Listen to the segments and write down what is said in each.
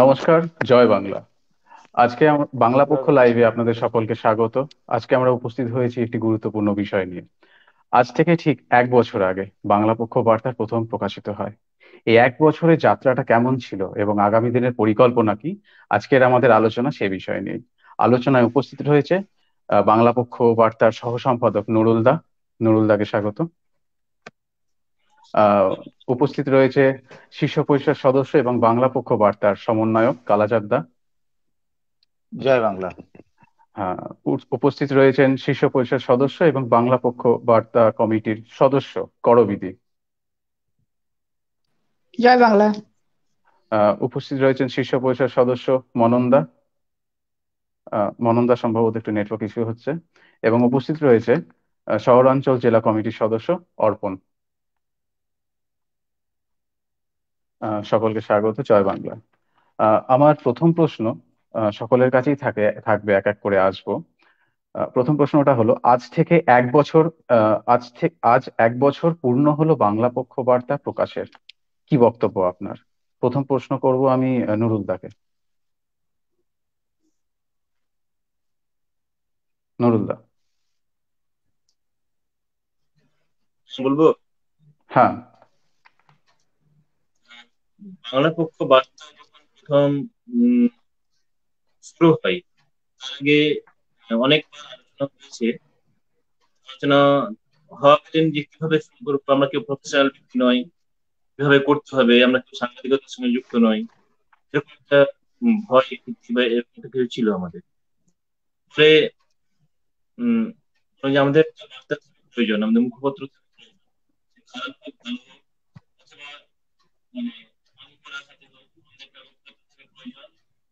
নমস্কার জয় বাংলা আজকে বাংলা পক্ষ লাইভে আপনাদের সকলকে স্বাগত আজকে আমরা উপস্থিত হয়েছি একটি গুরুত্বপূর্ণ বিষয় নিয়ে আজ থেকে ঠিক এক বছর আগে বাংলা পক্ষ বার্তা প্রথম প্রকাশিত হয় এই এক বছরের যাত্রাটা কেমন ছিল এবং আগামী দিনের পরিকল্পনা কি আজকের আমাদের আলোচনা সে বিষয় নিয়ে আলোচনায় উপস্থিত রয়েছে বাংলা পক্ষ বার্তার সহ সম্পাদক নুরুল দা নুরুল দাকে স্বাগত উপস্থিত রয়েছে শীর্ষ পরিষদ সদস্য এবং বাংলা পক্ষ বার্তার সমন্বয়ক কালাচাদ্দা জয় বাংলা হ্যাঁ, উপস্থিত রয়েছেন শীর্ষ পরিষদ সদস্য এবং বাংলা পক্ষ বার্তা কমিটির সদস্য করবিদি জয় বাংলা উপস্থিত রয়েছেন শীর্ষ পরিষদ সদস্য মনন্দা মনন্দা সম্ভবত একটু নেটওয়ার্ক ইস্যু হচ্ছে এবং উপস্থিত রয়েছে শহরাঞ্চল জেলা কমিটির সদস্য অর্পণ সকলকে স্বাগত জয় বাংলা আমার প্রথম প্রশ্ন সকলের কাছেই থাকে থাকবে এক এক করে আসবো প্রথম প্রশ্নটা হলো আজ থেকে এক বছর আজ থেকে আজ এক বছর পূর্ণ হলো বাংলা পক্ষ বার্তা প্রকাশের কি বক্তব্য আপনার প্রথম প্রশ্ন করব আমি নুরুল দাকে নুরুল দা বলবো হ্যাঁ বাংলা পক্ষ বার্তা যখন প্রথম শুরু হয় আগে অনেক আলোচনা হয়েছে আলোচনা হওয়াকালীন যে কিভাবে আমরা কেউ প্রফেশনাল ব্যক্তি নয় কিভাবে করতে হবে আমরা কেউ সাংবাদিকতার সঙ্গে যুক্ত নয় এরকম একটা ভয় বা এরকম একটা কিছু ছিল আমাদের ফলে আমাদের প্রয়োজন আমাদের মুখপত্র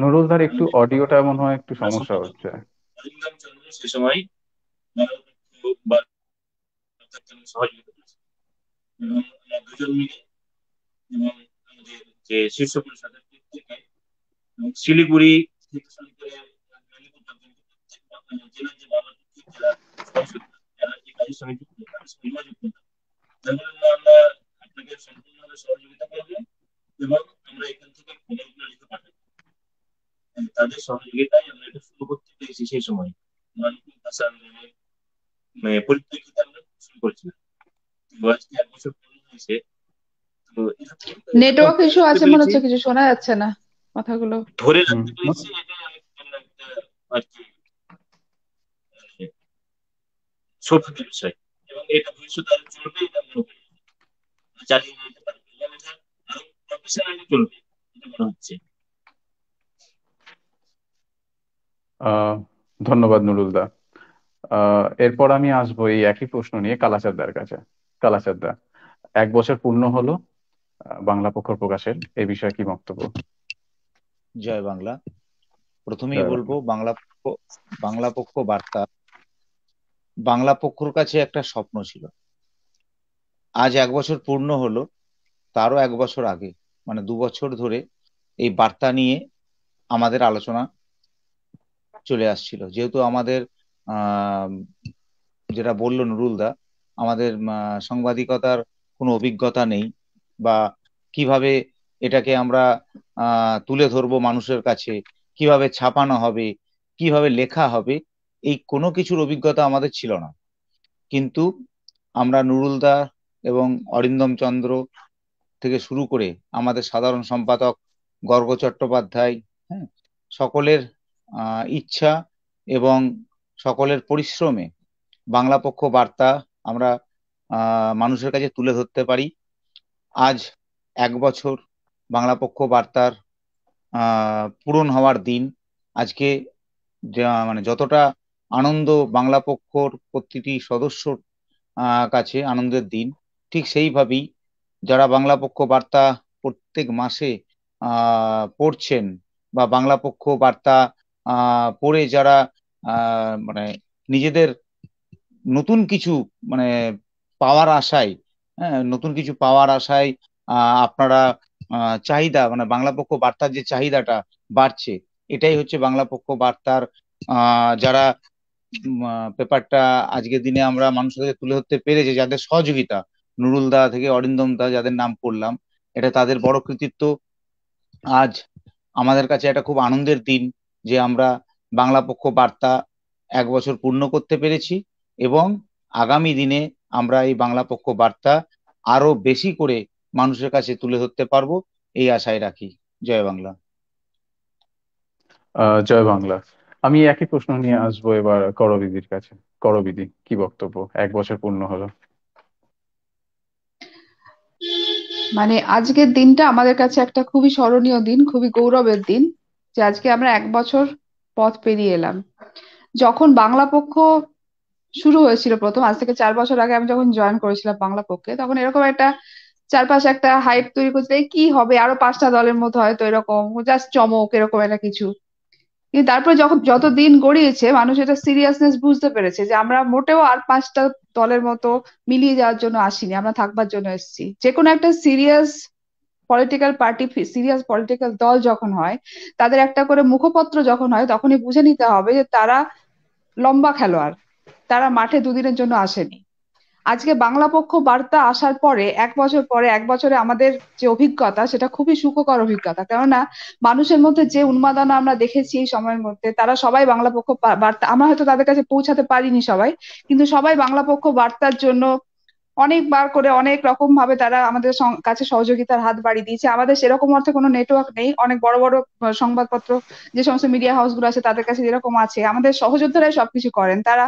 নুরুলদার একটু অডিওটা মনে হয় একটু সমস্যা হচ্ছে সে সময় শিলিগুড়ি আপনাকে সম্পূর্ণভাবে সহযোগিতা এবং আমরা এখান থেকে ফোনগুলো লিখে পাঠাই তাদের সহযোগিতায় আমরা এটা শুরু করতে পেরেছি সেই সময় হাসান মানে পরিপ্রেক্ষিতে আমরা শুরু করেছিলাম আজকে এক বছর পূর্ণ হয়েছে নেটওয়ার্ক ইস্যু আছে মনে হচ্ছে কিছু শোনা যাচ্ছে না কথাগুলো ধরে রাখতে পেরেছি এটা আমি আর কি সৌভাগ্যের বিষয় এবং এটা ভবিষ্যতে আরো চলবে এটা আমরা চালিয়ে নিতে পারি প্রফেশনালি চলবে হচ্ছে ধন্যবাদ নুরুলদা এরপর আমি আসবো এই একই প্রশ্ন নিয়ে কালাচারদার কাছে কালাচারদা এক বছর পূর্ণ হলো বাংলা পক্ষ প্রকাশের এ বিষয়ে কি বক্তব্য জয় বাংলা প্রথমেই বলবো বাংলা পক্ষ বাংলা পক্ষ বার্তা বাংলা পক্ষর কাছে একটা স্বপ্ন ছিল আজ এক বছর পূর্ণ হলো তারও এক বছর আগে মানে দু বছর ধরে এই বার্তা নিয়ে আমাদের আলোচনা চলে আসছিল যেহেতু আমাদের যেটা বলল নুরুলদা আমাদের সাংবাদিকতার কোনো অভিজ্ঞতা নেই বা কিভাবে এটাকে আমরা তুলে ধরবো মানুষের কাছে কিভাবে ছাপানো হবে কিভাবে লেখা হবে এই কোনো কিছুর অভিজ্ঞতা আমাদের ছিল না কিন্তু আমরা নুরুলদা এবং অরিন্দম চন্দ্র থেকে শুরু করে আমাদের সাধারণ সম্পাদক গর্গ চট্টোপাধ্যায় হ্যাঁ সকলের ইচ্ছা এবং সকলের পরিশ্রমে বাংলা পক্ষ বার্তা আমরা মানুষের কাছে তুলে ধরতে পারি আজ এক বছর বাংলা পক্ষ বার্তার পূরণ হওয়ার দিন আজকে মানে যতটা আনন্দ বাংলা পক্ষর প্রতিটি সদস্যর কাছে আনন্দের দিন ঠিক সেইভাবেই যারা বাংলা পক্ষ বার্তা প্রত্যেক মাসে পড়ছেন বা বাংলা পক্ষ বার্তা পড়ে যারা মানে নিজেদের নতুন কিছু মানে পাওয়ার আশায় হ্যাঁ নতুন কিছু পাওয়ার আশায় আপনারা চাহিদা মানে বাংলা পক্ষ বার্তার যে চাহিদাটা বাড়ছে এটাই হচ্ছে বাংলা পক্ষ বার্তার যারা পেপারটা আজকের দিনে আমরা মানুষের তুলে ধরতে পেরেছে যাদের সহযোগিতা নুরুল দা থেকে অরিন্দম দা যাদের নাম করলাম এটা তাদের বড় কৃতিত্ব আজ আমাদের কাছে একটা খুব আনন্দের দিন যে আমরা বাংলা পক্ষ বার্তা এক বছর পূর্ণ করতে পেরেছি এবং আগামী দিনে আমরা এই বাংলা পক্ষ বার্তা আরো বেশি করে মানুষের কাছে তুলে ধরতে পারবো এই আশায় রাখি জয় বাংলা জয় বাংলা আমি একই প্রশ্ন নিয়ে আসবো এবার করবিদির কাছে করবিদি কি বক্তব্য এক বছর পূর্ণ হলো মানে আজকের দিনটা আমাদের কাছে একটা খুবই স্মরণীয় দিন খুবই গৌরবের দিন যে আজকে আমরা এক বছর পথ পেরিয়ে এলাম যখন বাংলা পক্ষ শুরু হয়েছিল প্রথম আজ থেকে চার বছর আগে আমি যখন জয়েন করেছিলাম বাংলা পক্ষে তখন এরকম একটা চারপাশে একটা হাইপ তৈরি করছিল কি হবে আরো পাঁচটা দলের মতো হয়তো এরকম জাস্ট চমক এরকম একটা কিছু কিন্তু তারপরে যখন যত দিন গড়িয়েছে মানুষ এটা সিরিয়াসনেস বুঝতে পেরেছে যে আমরা মোটেও আর পাঁচটা দলের মতো মিলিয়ে যাওয়ার জন্য আসিনি আমরা থাকবার জন্য এসেছি যে কোনো একটা serious political party serious political দল যখন হয় তাদের একটা করে মুখপত্র যখন হয় তখনই বুঝে নিতে হবে যে তারা লম্বা খেলোয়াড় তারা মাঠে দুদিনের জন্য আসেনি আজকে বাংলা পক্ষ বার্তা আসার পরে এক বছর পরে এক বছরে আমাদের যে অভিজ্ঞতা সেটা খুবই সুখকর অভিজ্ঞতা কেননা মানুষের মধ্যে যে উন্মাদনা আমরা দেখেছি এই সময়ের মধ্যে তারা সবাই বাংলা পক্ষ বার্তা আমরা হয়তো তাদের কাছে পৌঁছাতে পারিনি সবাই কিন্তু সবাই বাংলা পক্ষ বার্তার জন্য অনেকবার করে অনেক রকম ভাবে তারা আমাদের কাছে সহযোগিতার হাত বাড়িয়ে দিয়েছে আমাদের সেরকম অর্থে কোনো নেটওয়ার্ক নেই অনেক বড় বড় সংবাদপত্র যে সমস্ত মিডিয়া হাউসগুলো আছে তাদের কাছে যেরকম আছে আমাদের সহযোদ্ধারাই সবকিছু করেন তারা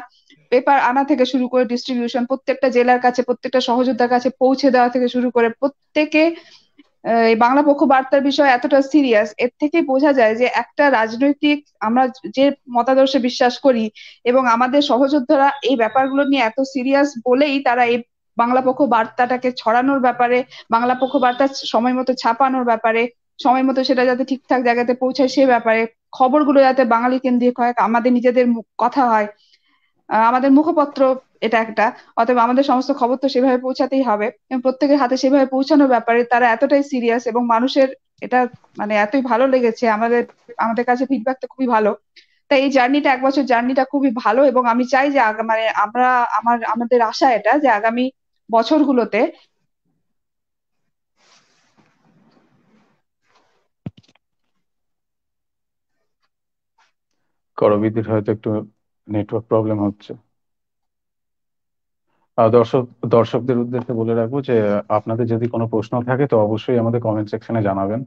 পেপার আনা থেকে শুরু করে ডিস্ট্রিবিউশন প্রত্যেকটা জেলার কাছে প্রত্যেকটা সহযোদ্ধার কাছে পৌঁছে দেওয়া থেকে শুরু করে প্রত্যেকে এই বাংলা পক্ষ বার্তার বিষয় এতটা সিরিয়াস এর থেকে বোঝা যায় যে একটা রাজনৈতিক আমরা যে মতাদর্শে বিশ্বাস করি এবং আমাদের সহযোদ্ধারা এই ব্যাপারগুলো নিয়ে এত সিরিয়াস বলেই তারা এই বাংলা পক্ষ বার্তাটাকে ছড়ানোর ব্যাপারে বাংলা পক্ষ বার্তা সময় মতো ছাপানোর ব্যাপারে সময় মতো সেটা যাতে ঠিকঠাক জায়গাতে পৌঁছায় সে ব্যাপারে খবরগুলো যাতে বাঙালি কেন্দ্রিক হয় আমাদের নিজেদের কথা হয় আমাদের মুখপত্র এটা একটা অতএব আমাদের সমস্ত খবর তো সেভাবে পৌঁছাতেই হবে প্রত্যেকের হাতে সেভাবে পৌঁছানোর ব্যাপারে তারা এতটাই সিরিয়াস এবং মানুষের এটা মানে এতই ভালো লেগেছে আমাদের আমাদের কাছে তো খুবই ভালো তাই এই জার্নিটা এক বছর জার্নিটা খুবই ভালো এবং আমি চাই যে মানে আমরা আমার আমাদের আশা এটা যে আগামী বছরগুলোতে করবিদের হয়তো একটু নেটওয়ার্ক প্রবলেম হচ্ছে দর্শক দর্শকদের উদ্দেশ্যে বলে রাখবো যে আপনাদের যদি কোনো প্রশ্ন থাকে তো অবশ্যই আমাদের কমেন্ট সেকশনে জানাবেন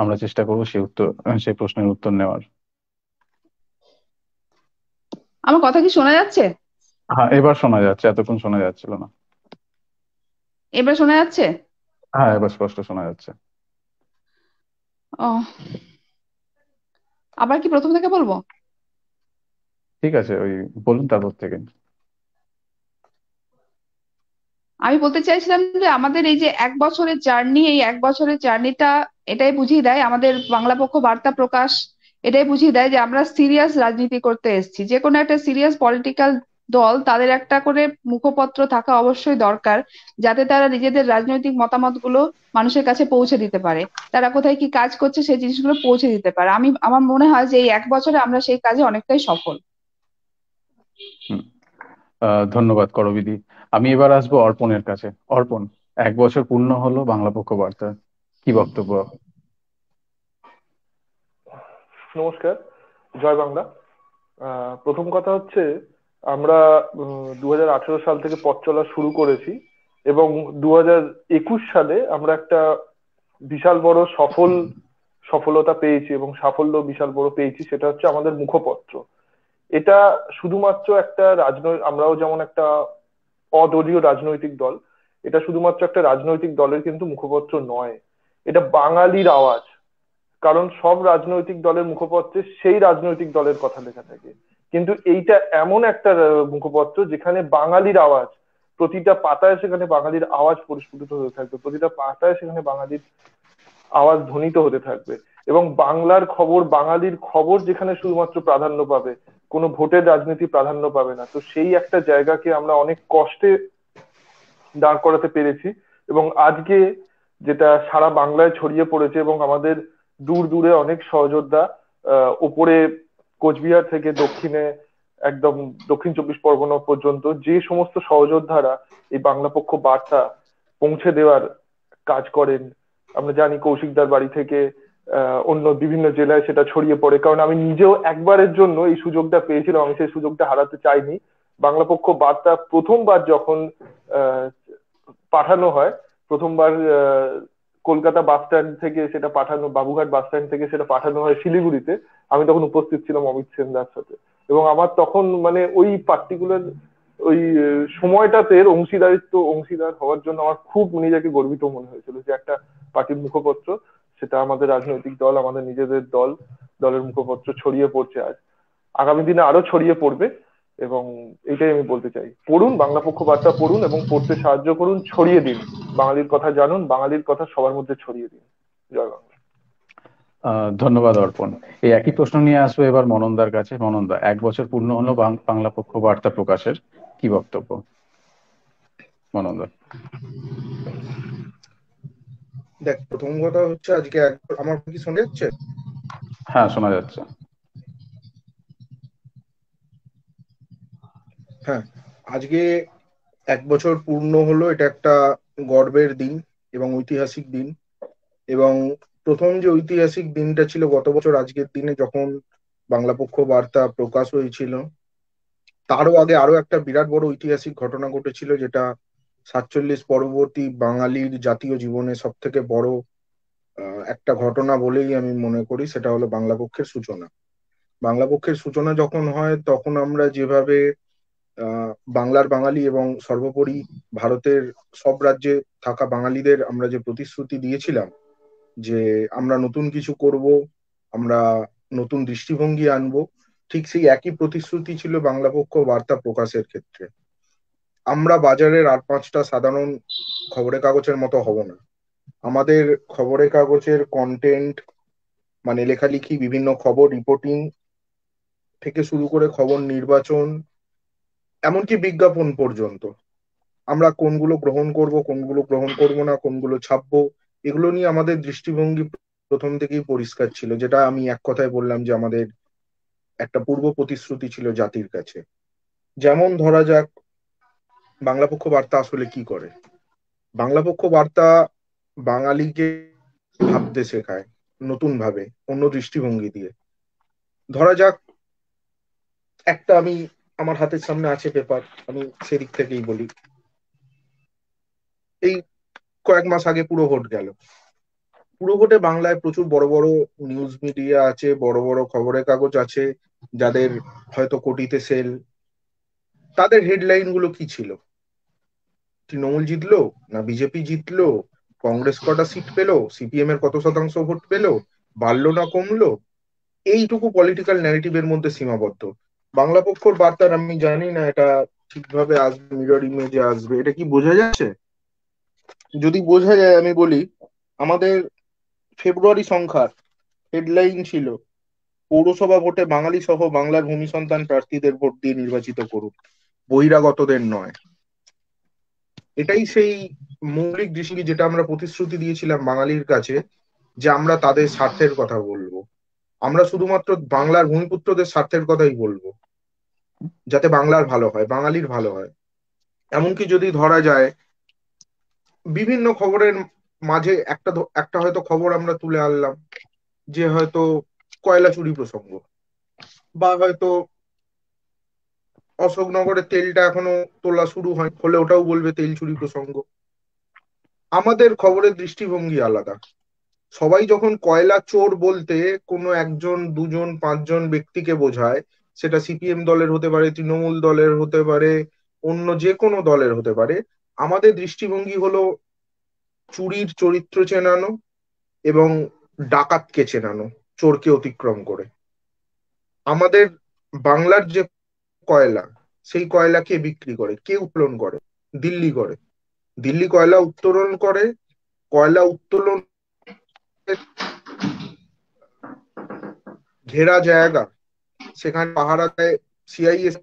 আমরা চেষ্টা করবো সেই উত্তর সেই প্রশ্নের উত্তর নেওয়ার আমার কথা কি শোনা যাচ্ছে হ্যাঁ এবার শোনা যাচ্ছে এতক্ষণ শোনা যাচ্ছিল না এবার শোনা যাচ্ছে হ্যাঁ এবার স্পষ্ট শোনা যাচ্ছে ও আবার কি প্রথম থেকে বলবো ঠিক আছে ওই বলুন তারপর থেকে আমি বলতে চাইছিলাম যে আমাদের এই যে এক বছরের জার্নি এই এক বছরের জার্নিটা এটাই বুঝিয়ে দেয় আমাদের বাংলা পক্ষ বার্তা প্রকাশ এটাই বুঝিয়ে দেয় যে আমরা সিরিয়াস রাজনীতি করতে এসেছি যে কোনো একটা সিরিয়াস পলিটিক্যাল দল তাদের একটা করে মুখপত্র থাকা অবশ্যই দরকার যাতে তারা নিজেদের রাজনৈতিক মতামতগুলো মানুষের কাছে পৌঁছে দিতে পারে তারা কোথায় কি কাজ করছে সেই জিনিসগুলো পৌঁছে দিতে পারে আমি আমার মনে হয় যে এই এক বছরে আমরা সেই কাজে অনেকটাই সফল ধন্যবাদ করবিদি আমি এবার আসবো অর্পণের কাছে অর্পণ এক বছর পূর্ণ হলো বাংলা পক্ষ বার্তা কি বক্তব্য নমস্কার জয় বাংলা প্রথম কথা হচ্ছে আমরা দু সাল থেকে পথ চলা শুরু করেছি এবং দু সালে আমরা একটা বিশাল বড় সফল সফলতা পেয়েছি এবং সাফল্য বিশাল বড় পেয়েছি সেটা হচ্ছে আমাদের মুখপত্র এটা শুধুমাত্র একটা রাজনৈ আমরাও যেমন একটা অদলীয় রাজনৈতিক দল এটা শুধুমাত্র একটা রাজনৈতিক দলের কিন্তু মুখপত্র নয় এটা বাঙালির আওয়াজ কারণ সব রাজনৈতিক দলের মুখপত্রে সেই রাজনৈতিক দলের কথা লেখা থাকে কিন্তু এইটা এমন একটা মুখপত্র যেখানে বাঙালির আওয়াজ প্রতিটা পাতায় সেখানে বাঙালির আওয়াজ পরিস্ফুটিত হতে থাকবে প্রতিটা পাতায় সেখানে বাঙালির আওয়াজ ধ্বনিত হতে থাকবে এবং বাংলার খবর বাঙালির খবর যেখানে শুধুমাত্র প্রাধান্য পাবে কোনো ভোটের রাজনীতি প্রাধান্য পাবে না তো সেই একটা জায়গাকে আমরা অনেক কষ্টে দাঁড় করাতে পেরেছি এবং আজকে যেটা সারা বাংলায় ছড়িয়ে পড়েছে এবং আমাদের দূর দূরে অনেক সহযোদ্ধা ওপরে কোচবিহার থেকে দক্ষিণে একদম দক্ষিণ চব্বিশ পরগনা পর্যন্ত যে সমস্ত সহযোদ্ধারা এই বাংলা পক্ষ বার্তা পৌঁছে দেওয়ার কাজ করেন আমরা জানি কৌশিকদার বাড়ি থেকে অন্য বিভিন্ন জেলায় সেটা ছড়িয়ে পড়ে কারণ আমি নিজেও একবারের জন্য এই সুযোগটা পেয়েছিলাম আমি সেই সুযোগটা হারাতে চাইনি বাংলা পক্ষ বার্তা প্রথমবার যখন পাঠানো হয় প্রথমবার কলকাতা বাস স্ট্যান্ড থেকে সেটা পাঠানো বাবুঘাট বাস স্ট্যান্ড থেকে সেটা পাঠানো হয় শিলিগুড়িতে আমি তখন উপস্থিত ছিলাম অমিত সেন দার সাথে এবং আমার তখন মানে ওই পার্টিকুলার ওই সময়টাতে অংশীদারিত্ব অংশীদার হওয়ার জন্য আমার খুব নিজেকে মানে গর্বিত মনে হয়েছিল যে একটা পার্টির মুখপত্র সেটা আমাদের রাজনৈতিক দল আমাদের নিজেদের দল দলের মুখপত্র ছড়িয়ে পড়ছে আজ আগামী দিনে আরো ছড়িয়ে পড়বে এবং এটাই আমি বলতে চাই পড়ুন বাংলা পক্ষ বার্তা পড়ুন এবং পড়তে সাহায্য করুন ছড়িয়ে দিন বাঙালির কথা জানুন বাঙালির কথা সবার মধ্যে ছড়িয়ে দিন জয় বাংলা ধন্যবাদ অর্পণ এই একই প্রশ্ন নিয়ে আসবো এবার মনন্দার কাছে মননদা এক বছর পূর্ণ হলো বাংলা পক্ষ বার্তা প্রকাশের কি বক্তব্য মননদা দেখ প্রথম কথা হচ্ছে আজকে আমার কি শোনা যাচ্ছে হ্যাঁ শোনা যাচ্ছে হ্যাঁ আজকে এক বছর পূর্ণ হলো এটা একটা গর্বের দিন এবং ঐতিহাসিক দিন এবং প্রথম যে ঐতিহাসিক দিনটা ছিল গত বছর আজকের দিনে যখন বাংলা পক্ষ বার্তা প্রকাশ হয়েছিল তারও আগে আরো একটা বিরাট বড় ঐতিহাসিক ঘটনা ঘটেছিল যেটা সাতচল্লিশ পরবর্তী বাঙালির জাতীয় জীবনে সব থেকে বড় একটা ঘটনা বলেই আমি মনে করি সেটা হলো বাংলা পক্ষের সূচনা বাংলা পক্ষের সূচনা যখন হয় তখন আমরা যেভাবে বাংলার বাঙালি এবং সর্বোপরি ভারতের সব রাজ্যে থাকা বাঙালিদের আমরা যে প্রতিশ্রুতি দিয়েছিলাম যে আমরা নতুন কিছু করব আমরা নতুন দৃষ্টিভঙ্গি আনব ঠিক সেই একই প্রতিশ্রুতি ছিল বাংলা পক্ষ বার্তা প্রকাশের ক্ষেত্রে আমরা বাজারের আর পাঁচটা সাধারণ খবরের কাগজের মতো হব না আমাদের খবরের কাগজের কন্টেন্ট মানে লেখালেখি বিভিন্ন খবর রিপোর্টিং থেকে শুরু করে খবর নির্বাচন এমনকি বিজ্ঞাপন পর্যন্ত আমরা কোনগুলো গ্রহণ করব কোনগুলো গ্রহণ করব না কোনগুলো ছাপবো এগুলো নিয়ে আমাদের দৃষ্টিভঙ্গি প্রথম থেকেই পরিষ্কার ছিল যেটা আমি এক কথায় বললাম যে আমাদের একটা পূর্ব প্রতিশ্রুতি ছিল জাতির কাছে যেমন ধরা যাক বাংলা পক্ষ বার্তা আসলে কি করে বাংলা পক্ষ বার্তা বাঙালিকে ভাবতে শেখায় নতুন ভাবে অন্য দৃষ্টিভঙ্গি দিয়ে ধরা যাক একটা আমি আমার হাতের সামনে আছে পেপার আমি সেদিক থেকেই বলি এই কয়েক মাস আগে পুরো ভোট গেল পুরো ভোটে বাংলায় প্রচুর বড় বড় নিউজ মিডিয়া আছে বড় বড় খবরের কাগজ আছে যাদের হয়তো কোটিতে সেল তাদের হেডলাইন গুলো কি ছিল তৃণমূল জিতলো না বিজেপি জিতলো কংগ্রেস কটা সিট পেলো সিপিএম এর কত শতাংশ ভোট পেলো বাড়লো না কমলো এইটুকু পলিটিক্যাল ন্যারেটিভের মধ্যে সীমাবদ্ধ বাংলা পক্ষর বার্তার আমি জানি না এটা ঠিকভাবে আসবে মিরর ইমেজে আসবে এটা কি বোঝা যাচ্ছে যদি বোঝা যায় আমি বলি আমাদের ফেব্রুয়ারি সংখ্যার হেডলাইন ছিল পৌরসভা ভোটে বাঙালি সহ বাংলার ভূমি সন্তান প্রার্থীদের ভোট দিয়ে নির্বাচিত করুন বহিরাগতদের নয় এটাই সেই মৌলিক দৃষ্টি যেটা আমরা প্রতিশ্রুতি দিয়েছিলাম বাঙালির কাছে যে আমরা তাদের স্বার্থের কথা বলবো আমরা শুধুমাত্র বাংলার ভূমিপুত্রদের স্বার্থের কথাই বলবো যাতে বাংলার ভালো হয় বাঙালির ভালো হয় এমনকি যদি ধরা যায় বিভিন্ন খবরের মাঝে একটা একটা হয়তো খবর আমরা তুলে আনলাম যে হয়তো কয়লা চুরি প্রসঙ্গ বা হয়তো অশোকনগরের তেলটা এখনো তোলা শুরু হয় ফলে ওটাও বলবে তেল চুরি প্রসঙ্গ আমাদের খবরের দৃষ্টিভঙ্গি আলাদা সবাই যখন কয়লা চোর বলতে কোনো একজন দুজন পাঁচজন ব্যক্তিকে বোঝায় সেটা সিপিএম দলের হতে পারে তৃণমূল দলের হতে পারে অন্য যে কোনো দলের হতে পারে আমাদের দৃষ্টিভঙ্গি হলো চুরির চরিত্র চেনানো এবং ডাকাতকে চেনানো চোরকে অতিক্রম করে আমাদের বাংলার যে কয়লা সেই কয়লাকে বিক্রি করে কে উত্তোলন করে দিল্লি করে দিল্লি কয়লা উত্তোলন করে কয়লা উত্তোলন ঘেরা জায়গা সেখানে পাহারা দেয় সিআইএস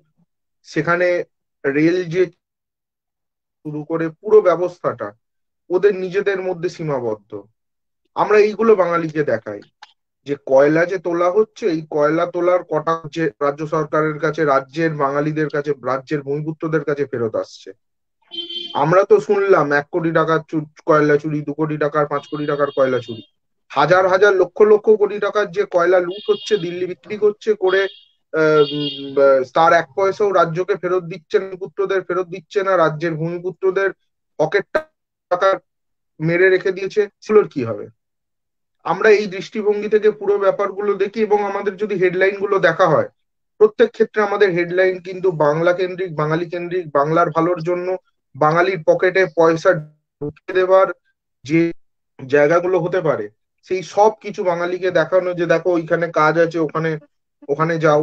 সেখানে রেল যে শুরু করে পুরো ব্যবস্থাটা ওদের নিজেদের মধ্যে সীমাবদ্ধ আমরা এইগুলো বাঙালিকে দেখাই যে কয়লা যে তোলা হচ্ছে এই কয়লা তোলার কটা যে রাজ্য সরকারের কাছে রাজ্যের বাঙালিদের কাছে রাজ্যের ভূমিপুত্রদের কাছে ফেরত আসছে আমরা তো শুনলাম এক কোটি টাকার কয়লা চুরি দু কোটি টাকার পাঁচ কোটি টাকার কয়লা চুরি হাজার হাজার লক্ষ লক্ষ কোটি টাকার যে কয়লা লুট হচ্ছে দিল্লি বিক্রি করছে করে তার এক পয়সাও রাজ্যকে ফেরত দিচ্ছে না পুত্রদের ফেরত দিচ্ছে না রাজ্যের ভূমিপুত্রদের পকেট টাকা মেরে রেখে দিয়েছে সেগুলোর কি হবে আমরা এই দৃষ্টিভঙ্গি থেকে পুরো ব্যাপারগুলো দেখি এবং আমাদের যদি হেডলাইন গুলো দেখা হয় প্রত্যেক ক্ষেত্রে আমাদের হেডলাইন কিন্তু বাংলা কেন্দ্রিক বাঙালি কেন্দ্রিক বাংলার ভালোর জন্য বাঙালির পকেটে পয়সা ঢুকে দেওয়ার যে জায়গাগুলো হতে পারে সেই সব কিছু বাঙালিকে দেখানো যে দেখো ওইখানে কাজ আছে ওখানে ওখানে যাও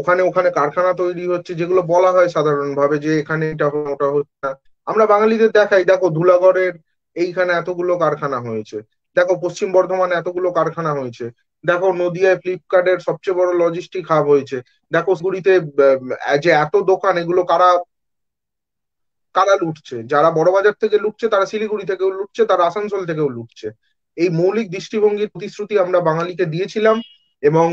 ওখানে ওখানে কারখানা তৈরি হচ্ছে যেগুলো বলা হয় সাধারণভাবে যে এখানে এটা ওটা হচ্ছে না আমরা বাঙালিদের দেখাই দেখো ধুলাগড়ের এইখানে এতগুলো কারখানা হয়েছে দেখো পশ্চিম বর্ধমানে এতগুলো কারখানা হয়েছে দেখো নদিয়ায় ফ্লিপকার্টের সবচেয়ে বড় লজিস্টিক হাব হয়েছে দেখো গুড়িতে যে এত দোকান এগুলো কারা কারা লুটছে যারা বড় বাজার থেকে লুটছে তারা শিলিগুড়ি থেকেও লুটছে তারা আসানসোল থেকেও লুটছে এই মৌলিক দৃষ্টিভঙ্গির প্রতিশ্রুতি আমরা বাঙালিকে দিয়েছিলাম এবং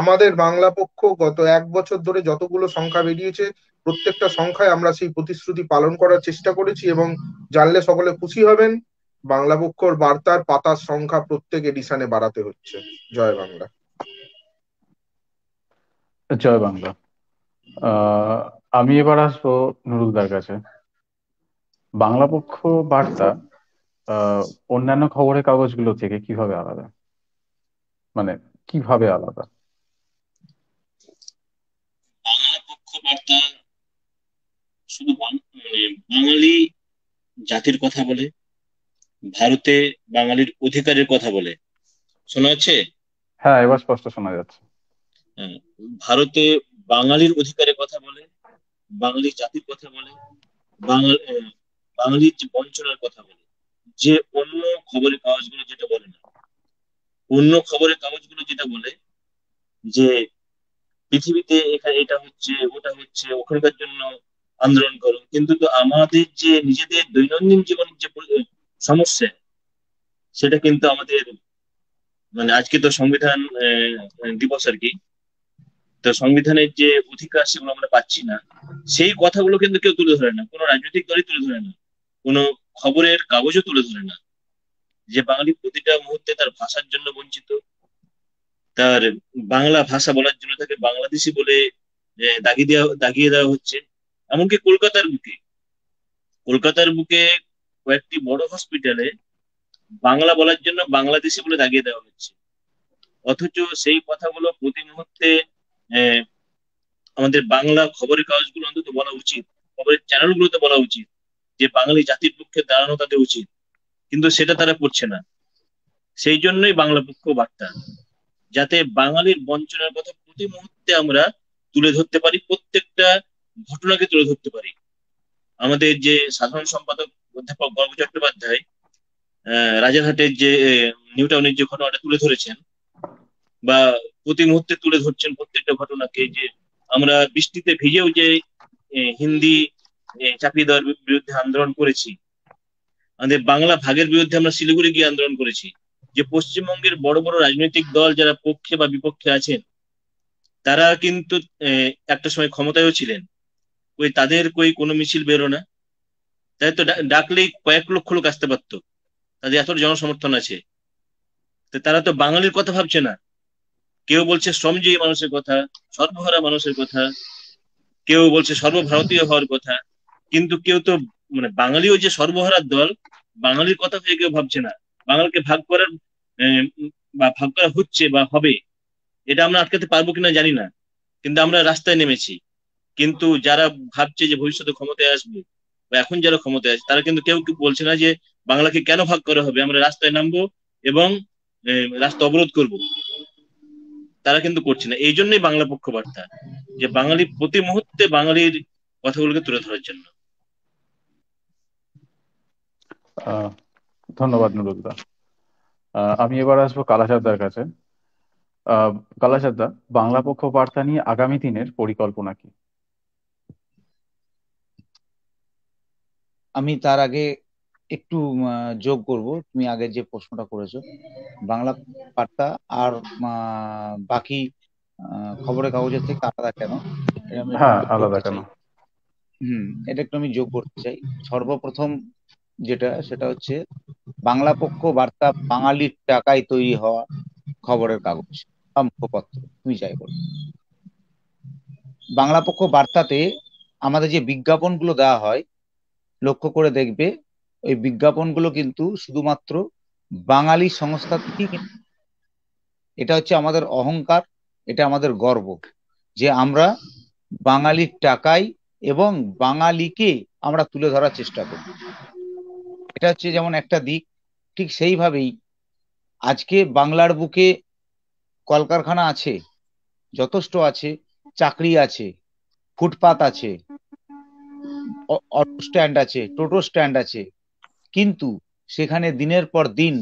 আমাদের বাংলা পক্ষ গত এক বছর ধরে যতগুলো সংখ্যা বেরিয়েছে প্রত্যেকটা সংখ্যায় আমরা সেই প্রতিশ্রুতি পালন করার চেষ্টা করেছি এবং জানলে সকলে খুশি হবেন বাংলা পক্ষর বার্তার পাতার সংখ্যা প্রত্যেক এডিশনে বাড়াতে হচ্ছে জয় বাংলা জয় বাংলা আমি এবার আসবো নুরুলদার কাছে বাংলা পক্ষ বার্তা অন্যান্য খবরের কাগজগুলো থেকে কিভাবে আলাদা মানে কিভাবে আলাদা বাংলা শুধু মানে বাঙালি জাতির কথা বলে ভারতে বাঙালির অধিকারের কথা বলে শোনা যাচ্ছে হ্যাঁ এবার স্পষ্ট শোনা যাচ্ছে হ্যাঁ, ভারতে বাঙালির অধিকারের কথা বলে বাঙালি জাতির কথা বলে বাঙালি বাঙালির বঞ্চনার কথা বলে যে অন্য খবরের কাগজগুলো যেটা বলে না অন্য খবরের কাগজগুলো যেটা বলে যে পৃথিবীতে এখানে এটা হচ্ছে ওটা হচ্ছে ওখানকার জন্য আন্দোলন করো কিন্তু আমাদের যে নিজেদের দৈনন্দিন জীবনের যে সমস্যা সেটা কিন্তু আমাদের মানে আজকে তো সংবিধান দিবস আর কি তো সংবিধানের যে অধিকার সেগুলো আমরা পাচ্ছি না সেই কথাগুলো কিন্তু কেউ তুলে ধরে না কোনো রাজনৈতিক দলই তুলে ধরে না কোনো খবরের কাগজও তুলে ধরে না যে বাঙালি প্রতিটা মুহূর্তে তার ভাষার জন্য বঞ্চিত তার বাংলা ভাষা বলার জন্য তাকে বাংলাদেশি বলে দাগিয়ে দেওয়া দাগিয়ে দেওয়া হচ্ছে এমনকি কলকাতার বুকে কলকাতার বুকে কয়েকটি বড় হসপিটালে বাংলা বলার জন্য বাংলাদেশি বলে দাগিয়ে দেওয়া হচ্ছে অথচ সেই কথাগুলো প্রতি মুহূর্তে আমাদের বাংলা খবরের কাগজগুলো অন্তত বলা উচিত খবরের চ্যানেলগুলোতে বলা উচিত যে বাঙালি জাতির পক্ষে দাঁড়ানো তাদের উচিত কিন্তু সেটা তারা করছে না সেই জন্যই বাংলা পক্ষ বার্তা যাতে বাঙালির বঞ্চনার কথা প্রতি মুহূর্তে আমরা তুলে ধরতে পারি প্রত্যেকটা ঘটনাকে তুলে ধরতে পারি আমাদের যে সাধারণ সম্পাদক অধ্যাপক গর্গ চট্টোপাধ্যায় রাজারহাটের যে নিউ টাউনের যে ঘটনাটা তুলে ধরেছেন বা প্রতি মুহূর্তে তুলে ধরছেন প্রত্যেকটা ঘটনাকে যে আমরা বৃষ্টিতে ভিজেও যে হিন্দি চাকরি দেওয়ার বিরুদ্ধে আন্দোলন করেছি আমাদের বাংলা ভাগের বিরুদ্ধে আমরা শিলিগুড়ি গিয়ে আন্দোলন করেছি যে পশ্চিমবঙ্গের বড় বড় রাজনৈতিক দল যারা পক্ষে বা বিপক্ষে আছেন তারা কিন্তু একটা সময় ক্ষমতায়ও ছিলেন ওই তাদের কই কোনো মিছিল বেরো না তাই তো ডাকলেই কয়েক লক্ষ লোক আসতে পারতো তাদের এত জনসমর্থন আছে তারা তো বাঙালির কথা ভাবছে না কেউ বলছে শ্রমজীবী মানুষের কথা সর্বহারা মানুষের কথা কেউ বলছে সর্বভারতীয় হওয়ার কথা কিন্তু কেউ তো মানে বাঙালিও যে সর্বহারার দল বাঙালির কথা হয়ে কেউ ভাবছে না বাঙালকে ভাগ করার বা ভাগ করা হচ্ছে বা হবে এটা আমরা আটকাতে পারবো কিনা জানি না কিন্তু আমরা রাস্তায় নেমেছি কিন্তু যারা ভাবছে যে ভবিষ্যতে ক্ষমতায় আসবে বা এখন যারা ক্ষমতায় আছে তারা কিন্তু কেউ বলছে না যে বাংলাকে কেন ভাগ করা হবে আমরা রাস্তায় নামবো এবং রাস্তা অবরোধ করব তারা কিন্তু করছে না এই জন্যই বাংলা পক্ষবার্তা যে বাঙালি প্রতি মুহূর্তে বাঙালির কথাগুলোকে তুলে ধরার জন্য ধন্যবাদ নুরুদ্দা আমি এবার আসবো কালাসাদ্দার কাছে কালাসাদ্দা বাংলা পক্ষ বার্তা নিয়ে আগামী দিনের পরিকল্পনা কি আমি তার আগে একটু যোগ করব তুমি আগে যে প্রশ্নটা করেছো বাংলা বার্তা আর বাকি খবরের কাগজের থেকে আলাদা কেন হ্যাঁ আলাদা কেন হম এটা একটু আমি যোগ করতে চাই সর্বপ্রথম যেটা সেটা হচ্ছে বাংলা পক্ষ বার্তা বাঙালির টাকায় তৈরি হওয়া খবরের কাগজ বা মুখপত্র তুমি যাই বলো বাংলা পক্ষ বার্তাতে আমাদের যে বিজ্ঞাপনগুলো দেওয়া হয় লক্ষ্য করে দেখবে ওই বিজ্ঞাপনগুলো কিন্তু শুধুমাত্র বাঙালি সংস্থা থেকেই এটা হচ্ছে আমাদের অহংকার এটা আমাদের গর্ব যে আমরা বাঙালির টাকায় এবং বাঙালিকে আমরা তুলে ধরার চেষ্টা করি এটা হচ্ছে যেমন একটা দিক ঠিক সেইভাবেই আজকে বাংলার বুকে কলকারখানা আছে যথেষ্ট আছে চাকরি আছে ফুটপাত আছে অটো স্ট্যান্ড আছে টোটো স্ট্যান্ড আছে কিন্তু সেখানে দিনের পর দিন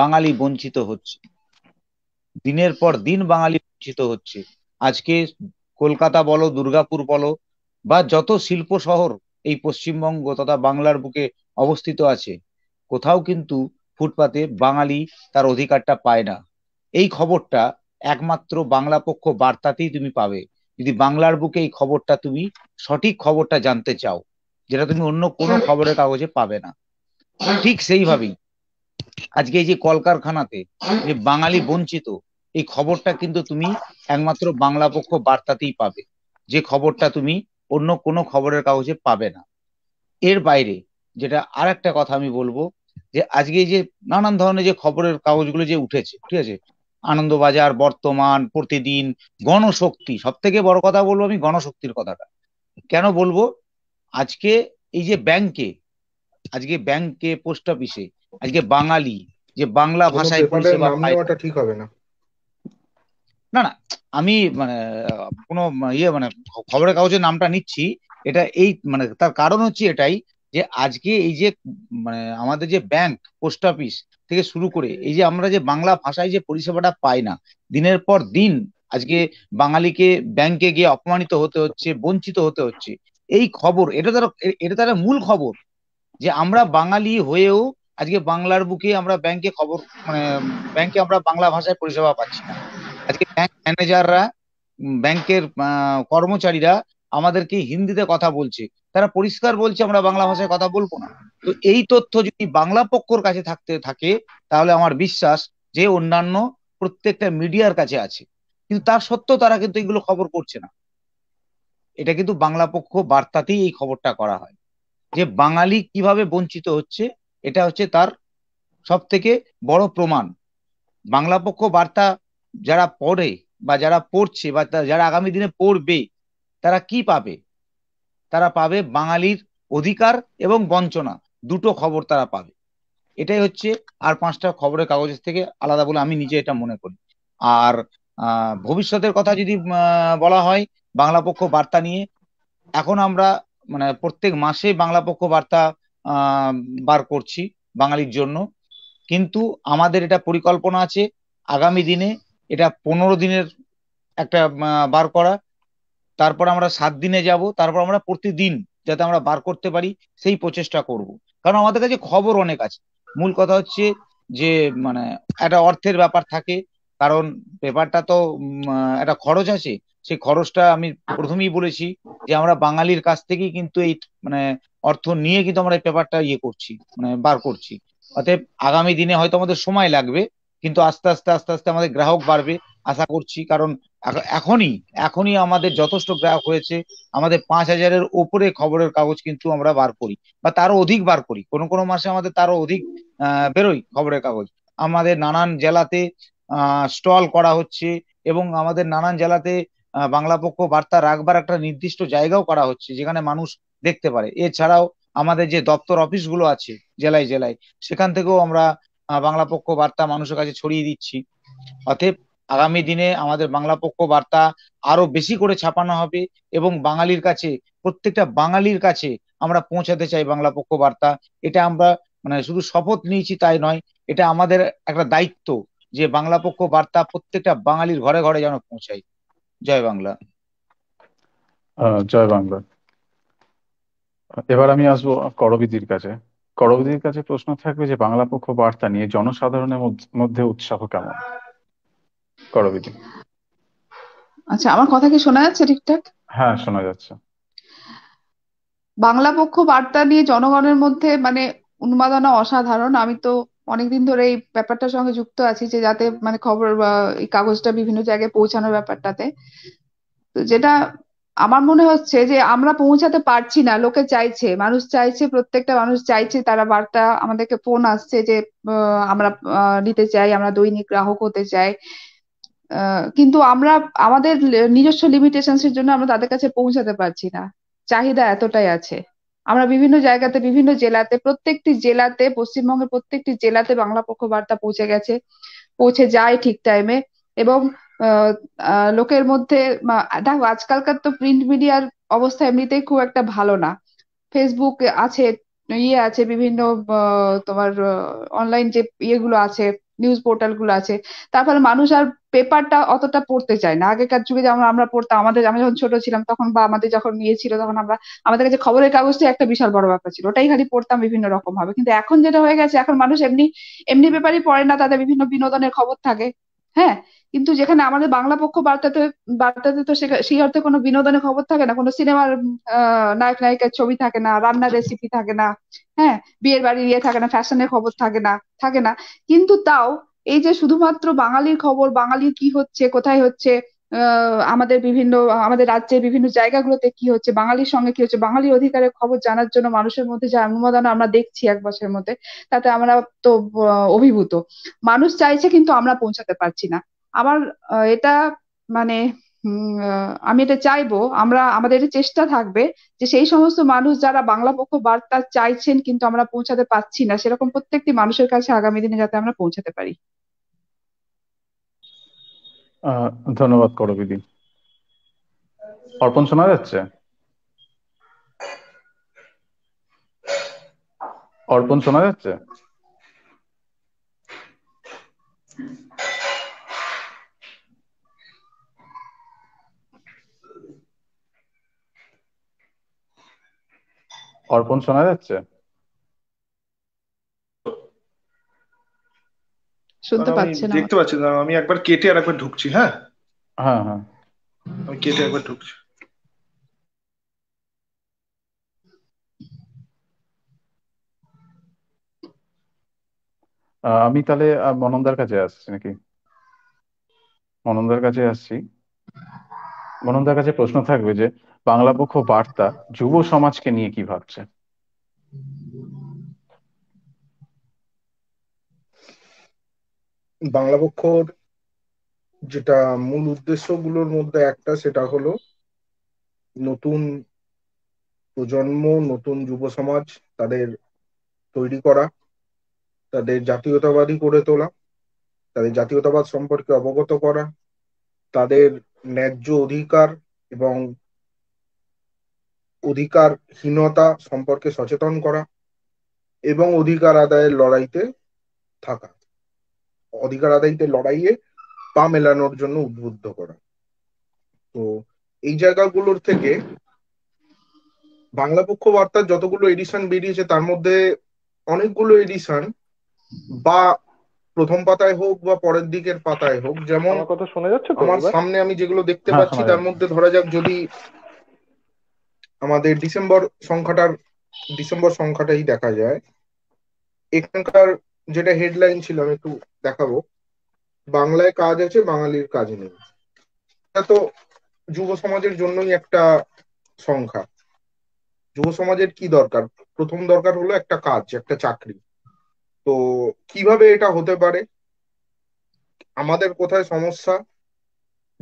বাঙালি বঞ্চিত হচ্ছে দিনের পর দিন বাঙালি বঞ্চিত হচ্ছে আজকে কলকাতা বলো দুর্গাপুর বলো বা যত শিল্প শহর এই পশ্চিমবঙ্গ তথা বাংলার বুকে অবস্থিত আছে কোথাও কিন্তু ফুটপাতে বাঙালি তার অধিকারটা পায় না এই খবরটা একমাত্র বাংলা পক্ষ বার্তাতেই তুমি পাবে যদি বাংলার বুকে এই খবরটা তুমি সঠিক খবরটা জানতে চাও যেটা তুমি অন্য কোনো হ্যাঁ। খবরের কাগজে পাবে না ঠিক সেইভাবেই আজকে এই যে কলকারখানাতে হ্যাঁ। যে বাঙালি বঞ্চিত এই খবরটা কিন্তু তুমি একমাত্র বাংলা পক্ষ বার্তাতেই পাবে যে খবরটা তুমি অন্য কোনো খবরের কাগজে পাবে না এর বাইরে যেটা আর একটা কথা আমি বলবো যে আজকে যে নানান ধরনের যে খবরের কাগজগুলো যে উঠেছে ঠিক আছে আনন্দবাজার বর্তমান প্রতিদিন গণশক্তি সব থেকে বড় কথা বলবো আমি গণশক্তির কথাটা কেন বলবো আজকে এই যে ব্যাংকে আজকে ব্যাংকে পোস্ট অফিসে আজকে বাঙালি যে বাংলা ভাষায় পরিষেবা ঠিক হবে না না না আমি মানে কোনো ইয়ে মানে খবরের কাগজের নামটা নিচ্ছি এটা এই মানে তার কারণ হচ্ছে এটাই যে আজকে এই যে মানে আমাদের যে ব্যাংক পোস্ট অফিস থেকে শুরু করে এই যে আমরা যে বাংলা ভাষায় যে পরিষেবাটা পাই না দিনের পর দিন আজকে বাঙালিকে ব্যাংকে গিয়ে অপমানিত হতে হচ্ছে বঞ্চিত হতে হচ্ছে এই খবর এটা তার এটা তার মূল খবর যে আমরা বাঙালি হয়েও আজকে বাংলার বুকে আমরা ব্যাংকে খবর মানে ব্যাংকে আমরা বাংলা ভাষায় পরিষেবা পাচ্ছি না আজকে ব্যাংক ম্যানেজাররা ব্যাংকের কর্মচারীরা আমাদেরকে হিন্দিতে কথা বলছে তারা পরিষ্কার বলছে আমরা বাংলা ভাষায় কথা বলবো না তো এই তথ্য যদি বাংলা পক্ষর কাছে থাকতে থাকে তাহলে আমার বিশ্বাস যে অন্যান্য প্রত্যেকটা মিডিয়ার কাছে আছে কিন্তু তার সত্ত্বেও তারা কিন্তু এগুলো খবর করছে না এটা কিন্তু বাংলা পক্ষ বার্তাতেই এই খবরটা করা হয় যে বাঙালি কিভাবে বঞ্চিত হচ্ছে এটা হচ্ছে তার সব থেকে বড় প্রমাণ বাংলা পক্ষ বার্তা যারা পড়ে বা যারা পড়ছে বা যারা আগামী দিনে পড়বে তারা কি পাবে তারা পাবে বাঙালির অধিকার এবং বঞ্চনা দুটো খবর তারা পাবে এটাই হচ্ছে আর পাঁচটা খবরের কাগজের থেকে আলাদা বলে আমি নিজে এটা মনে করি আর ভবিষ্যতের কথা যদি বলা হয় বাংলা পক্ষ বার্তা নিয়ে এখন আমরা মানে প্রত্যেক মাসে বাংলা পক্ষ বার্তা বার করছি বাঙালির জন্য কিন্তু আমাদের এটা পরিকল্পনা আছে আগামী দিনে এটা পনেরো দিনের একটা বার করা তারপর আমরা সাত দিনে যাব তারপর আমরা প্রতিদিন যাতে আমরা বার করতে পারি সেই প্রচেষ্টা করব কারণ আমাদের কাছে খবর অনেক আছে মূল কথা হচ্ছে যে মানে একটা অর্থের ব্যাপার থাকে কারণ পেপারটা তো একটা খরচ আছে সেই খরচটা আমি প্রথমেই বলেছি যে আমরা বাঙালির কাছ থেকেই কিন্তু এই মানে অর্থ নিয়ে কিন্তু আমরা এই পেপারটা ইয়ে করছি মানে বার করছি অতএব আগামী দিনে হয়তো আমাদের সময় লাগবে কিন্তু আস্তে আস্তে আস্তে আস্তে আমাদের গ্রাহক বাড়বে আশা করছি কারণ এখনই এখনই আমাদের যথেষ্ট গ্রাহক হয়েছে আমাদের পাঁচ হাজারের ওপরে খবরের কাগজ কিন্তু আমরা বার করি বা তারও অধিক বার করি কোনো কোনো মাসে আমাদের তারও অধিক বেরোই খবরের কাগজ আমাদের নানান জেলাতে স্টল করা হচ্ছে এবং আমাদের নানান জেলাতে বাংলা পক্ষ বার্তা রাখবার একটা নির্দিষ্ট জায়গাও করা হচ্ছে যেখানে মানুষ দেখতে পারে এছাড়াও আমাদের যে দপ্তর অফিসগুলো আছে জেলায় জেলায় সেখান থেকেও আমরা বাংলা পক্ষ বার্তা মানুষের কাছে ছড়িয়ে দিচ্ছি অতএব আগামী দিনে আমাদের বাংলা পক্ষ বার্তা আরো বেশি করে ছাপানো হবে এবং বাঙালির কাছে প্রত্যেকটা বাঙালির কাছে আমরা পৌঁছাতে চাই বাংলা পক্ষ বার্তা এটা আমরা মানে শুধু শপথ নিয়েছি তাই নয় এটা আমাদের একটা দায়িত্ব যে বাংলা পক্ষ বার্তা প্রত্যেকটা বাঙালির ঘরে ঘরে যেন পৌঁছায় জয় বাংলা জয় বাংলা এবার আমি আসবো করবিদির কাছে করবজির কাছে প্রশ্ন থাকবে যে বাংলা পক্ষ বার্তা নিয়ে জনসাধারণের মধ্যে উৎসাহ কেমন করবিদি আচ্ছা আমার কথা কি শোনা যাচ্ছে ঠিকঠাক হ্যাঁ শোনা যাচ্ছে বাংলা পক্ষ বার্তা নিয়ে জনগণের মধ্যে মানে উন্মাদনা অসাধারণ আমি তো অনেকদিন ধরে এই ব্যাপারটার সঙ্গে যুক্ত আছি যে যাতে মানে খবর বা এই কাগজটা বিভিন্ন জায়গায় পৌঁছানোর ব্যাপারটাতে তো যেটা আমার মনে হচ্ছে যে আমরা পৌঁছাতে পারছি না লোকে চাইছে মানুষ চাইছে প্রত্যেকটা মানুষ চাইছে তারা বার্তা আমাদেরকে ফোন আসছে যে আমরা নিতে চাই আমরা দৈনিক গ্রাহক হতে চাই কিন্তু আমরা আমাদের নিজস্ব লিমিটেশনস এর জন্য আমরা তাদের কাছে পৌঁছাতে পারছি না চাহিদা এতটাই আছে আমরা বিভিন্ন জায়গাতে বিভিন্ন জেলাতে প্রত্যেকটি জেলাতে পশ্চিমবঙ্গের প্রত্যেকটি জেলাতে বাংলা পক্ষ বার্তা পৌঁছে গেছে পৌঁছে যায় ঠিক টাইমে এবং লোকের মধ্যে দেখো আজকালকার তো প্রিন্ট মিডিয়ার অবস্থা এমনিতেই খুব একটা ভালো না ফেসবুক আছে ইয়ে আছে বিভিন্ন তোমার অনলাইন যে ইয়েগুলো আছে নিউজ পোর্টাল গুলো আছে তারপরে মানুষ আর পেপারটা অতটা পড়তে চায় না আগেকার যুগে যেমন আমরা পড়তাম আমাদের আমরা যখন ছোট ছিলাম তখন বা আমাদের যখন ইয়ে ছিল তখন আমরা আমাদের কাছে খবরের কাগজটা একটা বিশাল বড় ব্যাপার ছিল ওটাই খালি পড়তাম বিভিন্ন রকম ভাবে কিন্তু এখন যেটা হয়ে গেছে এখন মানুষ এমনি এমনি পেপারই পড়ে না তাদের বিভিন্ন বিনোদনের খবর থাকে হ্যাঁ কিন্তু যেখানে আমাদের বাংলা পক্ষ বার্তাতে বার্তাতে তো সেই অর্থে কোনো বিনোদনের খবর থাকে না কোনো সিনেমার নায়ক নায়িকার ছবি থাকে না রান্নার রেসিপি থাকে না হ্যাঁ বিয়ের বাড়ির ইয়ে থাকে না ফ্যাশনের খবর থাকে না থাকে না কিন্তু তাও এই যে শুধুমাত্র বাঙালির খবর বাঙালির কি হচ্ছে কোথায় হচ্ছে আমাদের বিভিন্ন আমাদের রাজ্যের বিভিন্ন জায়গাগুলোতে কি হচ্ছে বাঙালির সঙ্গে কি হচ্ছে বাঙালি অধিকারের খবর জানার জন্য মানুষের মধ্যে যে অনুমোদনা আমরা দেখছি এক বছরের মধ্যে তাতে আমরা তো অভিভূত মানুষ চাইছে কিন্তু আমরা পৌঁছাতে পারছি না আমার এটা মানে আমি এটা চাইবো আমরা আমাদের চেষ্টা থাকবে যে সেই সমস্ত মানুষ যারা বাংলা পক্ষ বার্তা চাইছেন কিন্তু আমরা পৌঁছাতে পারছি না সেরকম প্রত্যেকটি মানুষের কাছে আগামী দিনে যাতে আমরা পৌঁছাতে পারি ধন্যবাদ করবিদি অর্পণ শোনা যাচ্ছে অর্পণ শোনা যাচ্ছে অর্পণ শোনা যাচ্ছে শুনতে পাচ্ছেন দেখতে পাচ্ছেন আমি একবার কেটে আর একবার ঢুকছি হ্যাঁ হ্যাঁ হ্যাঁ আমি কেটে একবার ঢুকছি আমি তাহলে মনন্দার কাছে আসছি নাকি মনন্দার কাছে আসছি মনন্দার কাছে প্রশ্ন থাকবে যে বাংলা পক্ষ বার্তা যুব সমাজকে নিয়ে কি ভাবছে বাংলা পক্ষর যেটা মূল উদ্দেশ্যগুলোর মধ্যে একটা সেটা হলো নতুন প্রজন্ম নতুন যুব সমাজ তাদের তৈরি করা তাদের জাতীয়তাবাদী করে তোলা তাদের জাতীয়তাবাদ সম্পর্কে অবগত করা তাদের ন্যায্য অধিকার এবং অধিকারহীনতা সম্পর্কে সচেতন করা এবং অধিকার আদায়ের লড়াইতে থাকা অধিকার আদায়িতে লড়াইয়ে পা মেলানোর জন্য উদ্বুদ্ধ করা তো এই জায়গাগুলোর থেকে বাংলা পক্ষ বার্তার যতগুলো এডিশন বেরিয়েছে তার মধ্যে অনেকগুলো এডিশন বা প্রথম পাতায় হোক বা পরের দিকের পাতায় হোক যেমন কথা শোনা যাচ্ছে আমার সামনে আমি যেগুলো দেখতে হ্যাঁ, পাচ্ছি হ্যাঁ, তার হ্যাঁ। মধ্যে ধরা যাক যদি আমাদের ডিসেম্বর সংখ্যাটার ডিসেম্বর সংখ্যাটাই দেখা যায় এখানকার যেটা হেডলাইন ছিল আমি একটু দেখাবো বাংলায় কাজ আছে বাঙালির কাজ নেই এটা তো যুব সমাজের জন্যই একটা সংখ্যা যুব সমাজের কি দরকার প্রথম দরকার হলো একটা কাজ একটা চাকরি তো কিভাবে এটা হতে পারে আমাদের কোথায় সমস্যা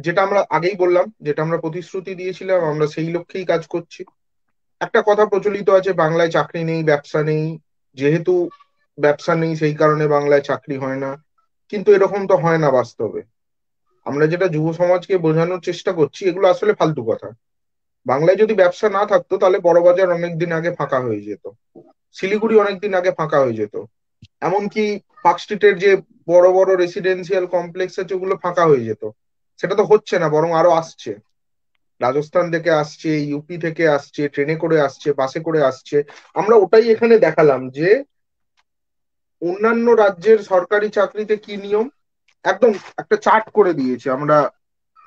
যেটা আমরা আগেই বললাম যেটা আমরা প্রতিশ্রুতি দিয়েছিলাম আমরা সেই লক্ষ্যেই কাজ করছি একটা কথা প্রচলিত আছে বাংলায় চাকরি নেই ব্যবসা নেই যেহেতু ব্যবসা নেই সেই কারণে বাংলায় চাকরি হয় না কিন্তু এরকম তো হয় না বাস্তবে আমরা যেটা যুব সমাজকে বোঝানোর চেষ্টা করছি এগুলো আসলে ফালতু কথা বাংলায় যদি ব্যবসা না থাকতো তাহলে বড় বাজার অনেকদিন আগে ফাঁকা হয়ে যেত শিলিগুড়ি অনেকদিন আগে ফাঁকা হয়ে যেত এমনকি পার্ক স্ট্রিটের যে বড় বড় রেসিডেন্সিয়াল কমপ্লেক্স আছে ওগুলো ফাঁকা হয়ে যেত সেটা তো হচ্ছে না বরং আরো আসছে রাজস্থান থেকে আসছে ইউপি থেকে আসছে ট্রেনে করে আসছে বাসে করে আসছে আমরা ওটাই এখানে দেখালাম যে অন্যান্য রাজ্যের সরকারি চাকরিতে কি নিয়ম একদম একটা চার্ট করে দিয়েছে আমরা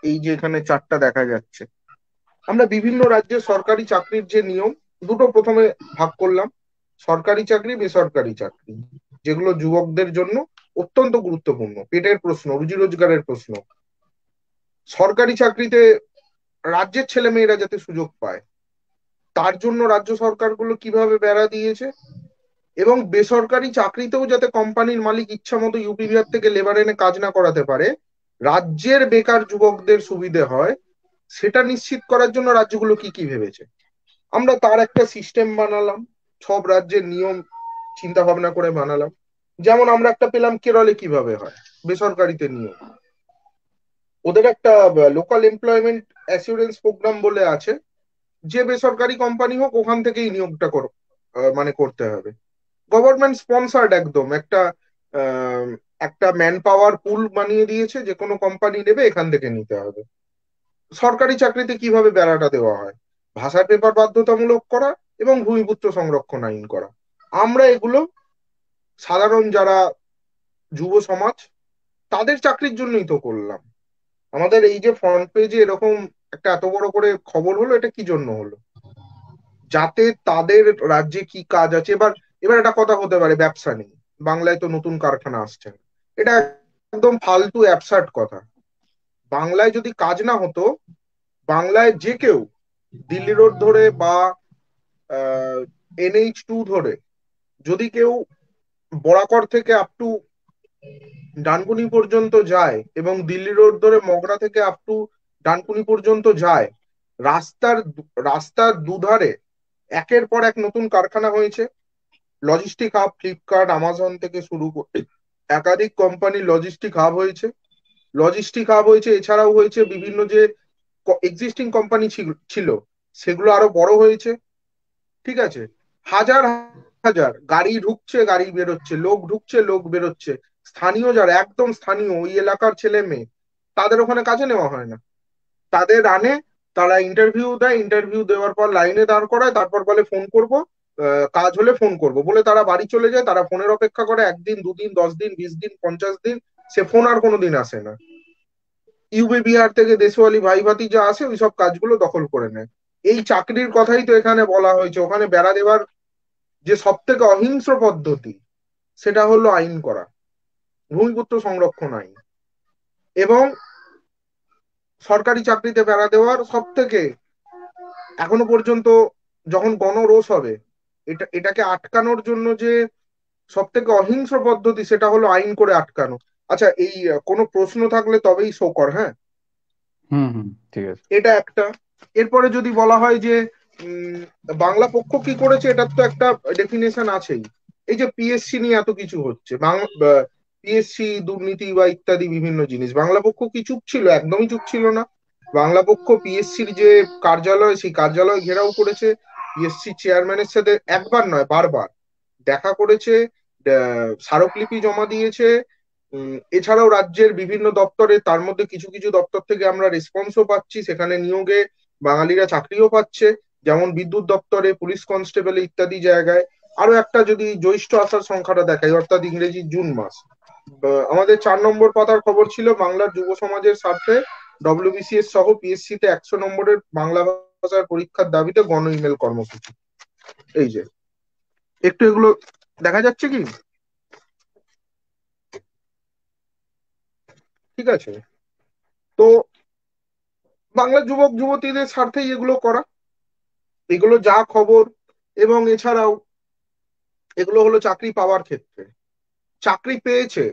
এই যে এখানে চার্টটা দেখা যাচ্ছে আমরা বিভিন্ন রাজ্যের সরকারি চাকরির যে নিয়ম দুটো প্রথমে ভাগ করলাম সরকারি চাকরি বেসরকারি চাকরি যেগুলো যুবকদের জন্য অত্যন্ত গুরুত্বপূর্ণ পেটের প্রশ্ন রুজি রোজগারের প্রশ্ন সরকারি চাকরিতে রাজ্যের ছেলে মেয়েরা যাতে সুযোগ পায় তার জন্য রাজ্য সরকারগুলো কিভাবে বেড়া দিয়েছে এবং বেসরকারি চাকরিতেও যাতে কোম্পানির মালিক ইচ্ছা মতো ইউপি বিহার থেকে লেবার এনে কাজ না করাতে পারে রাজ্যের বেকার যুবকদের সুবিধে হয় সেটা নিশ্চিত করার জন্য রাজ্যগুলো কি কি ভেবেছে আমরা তার একটা সিস্টেম বানালাম সব রাজ্যের নিয়ম চিন্তা ভাবনা করে বানালাম যেমন আমরা একটা পেলাম কেরলে কিভাবে হয় বেসরকারিতে নিয়ম ওদের একটা লোকাল এমপ্লয়মেন্ট অ্যাসিউরেন্স প্রোগ্রাম বলে আছে যে বেসরকারি কোম্পানি হোক ওখান থেকেই নিয়োগটা করো মানে করতে হবে গভর্নমেন্ট স্পন্সার্ড একদম একটা একটা ম্যান পাওয়ার পুল বানিয়ে দিয়েছে যে কোনো কোম্পানি নেবে এখান থেকে নিতে হবে সরকারি চাকরিতে কিভাবে বেড়াটা দেওয়া হয় ভাষার পেপার বাধ্যতামূলক করা এবং ভূমিপুত্র সংরক্ষণ আইন করা আমরা এগুলো সাধারণ যারা যুব সমাজ তাদের চাকরির জন্যই তো করলাম আমাদের এই যে ফ্রন্ট পেজে এরকম একটা এত বড় করে খবর হলো এটা কি জন্য হলো যাতে তাদের রাজ্যে কি কাজ আছে এবার এবার একটা কথা হতে পারে ব্যবসা নেই বাংলায় তো নতুন কারখানা আসছে এটা একদম ফালতু অ্যাবসার্ট কথা বাংলায় যদি কাজ না হতো বাংলায় যে কেউ দিল্লি রোড ধরে বা এনএইচ টু ধরে যদি কেউ বরাকর থেকে আপ টু ডানকুনি পর্যন্ত যায় এবং দিল্লি রোড ধরে মগরা থেকে আপ টু ডানকুনি পর্যন্ত যায় রাস্তার রাস্তার দুধারে একের পর এক নতুন কারখানা হয়েছে লজিস্টিক হাব ফ্লিপকার্ট আমাজন থেকে শুরু করে একাধিক কোম্পানি লজিস্টিক হাব হয়েছে লজিস্টিক হাব হয়েছে এছাড়াও হয়েছে বিভিন্ন যে এক্সিস্টিং কোম্পানি ছিল সেগুলো আরো বড় হয়েছে ঠিক আছে হাজার হাজার গাড়ি ঢুকছে গাড়ি বেরোচ্ছে লোক ঢুকছে লোক বেরোচ্ছে স্থানীয় যারা একদম স্থানীয় ওই এলাকার ছেলে মেয়ে তাদের ওখানে কাজে নেওয়া হয় না তাদের রানে তারা ইন্টারভিউ দেয় ইন্টারভিউ দেওয়ার পর লাইনে দাঁড় করায় তারপর বলে ফোন করব কাজ হলে ফোন করব বলে তারা বাড়ি চলে যায় তারা ফোনের অপেক্ষা করে একদিন দুদিন দশ দিন বিশ দিন পঞ্চাশ দিন সে ফোন আর কোনোদিন আসে না ইউবি বিহার থেকে দেশওয়ালি ভাই ভাতি যা আসে ওই সব কাজগুলো দখল করে নেয় এই চাকরির কথাই তো এখানে বলা হয়েছে ওখানে বেড়া দেওয়ার যে সব থেকে অহিংস্র পদ্ধতি সেটা হলো আইন করা ভূমিপুত্র সংরক্ষণ আইন এবং সরকারি চাকরিতে বেড়া দেওয়ার সব থেকে এখনো পর্যন্ত যখন গণরোষ হবে এটা এটাকে আটকানোর জন্য যে সব থেকে অহিংস পদ্ধতি সেটা হলো আইন করে আটকানো আচ্ছা এই কোনো প্রশ্ন থাকলে তবেই শো কর হ্যাঁ হুম হুম ঠিক আছে এটা একটা এরপরে যদি বলা হয় যে বাংলা পক্ষ কি করেছে এটার তো একটা ডেফিনেশন আছেই এই যে পিএসসি নিয়ে এত কিছু হচ্ছে বাংলা পিএসসি দুর্নীতি বা ইত্যাদি বিভিন্ন জিনিস বাংলা পক্ষ কি চুপ ছিল একদমই চুপ ছিল না বাংলা পক্ষ পিএসসির যে কার্যালয় সেই কার্যালয় ঘেরাও করেছে পিএসসি চেয়ারম্যানের সাথে একবার নয় বারবার দেখা করেছে স্মারকলিপি জমা দিয়েছে এছাড়াও রাজ্যের বিভিন্ন দপ্তরে তার মধ্যে কিছু কিছু দপ্তর থেকে আমরা রেসপন্সও পাচ্ছি সেখানে নিয়োগে বাঙালিরা চাকরিও পাচ্ছে যেমন বিদ্যুৎ দপ্তরে পুলিশ কনস্টেবল ইত্যাদি জায়গায় আরো একটা যদি জ্যৈষ্ঠ আসার সংখ্যাটা দেখাই অর্থাৎ ইংরেজি জুন মাস আমাদের চার নম্বর পাতার খবর ছিল বাংলার যুব সমাজের স্বার্থে ডব্লিউবিসিএস সহ পিএসসি তে একশো নম্বরের বাংলা প্রচার পরীক্ষার দাবিতে গণ ইমেল কর্মসূচি এই যে একটু এগুলো দেখা যাচ্ছে কি ঠিক আছে তো বাংলা যুবক যুবতীদের স্বার্থেই এগুলো করা এগুলো যা খবর এবং এছাড়াও এগুলো হলো চাকরি পাওয়ার ক্ষেত্রে চাকরি পেয়েছে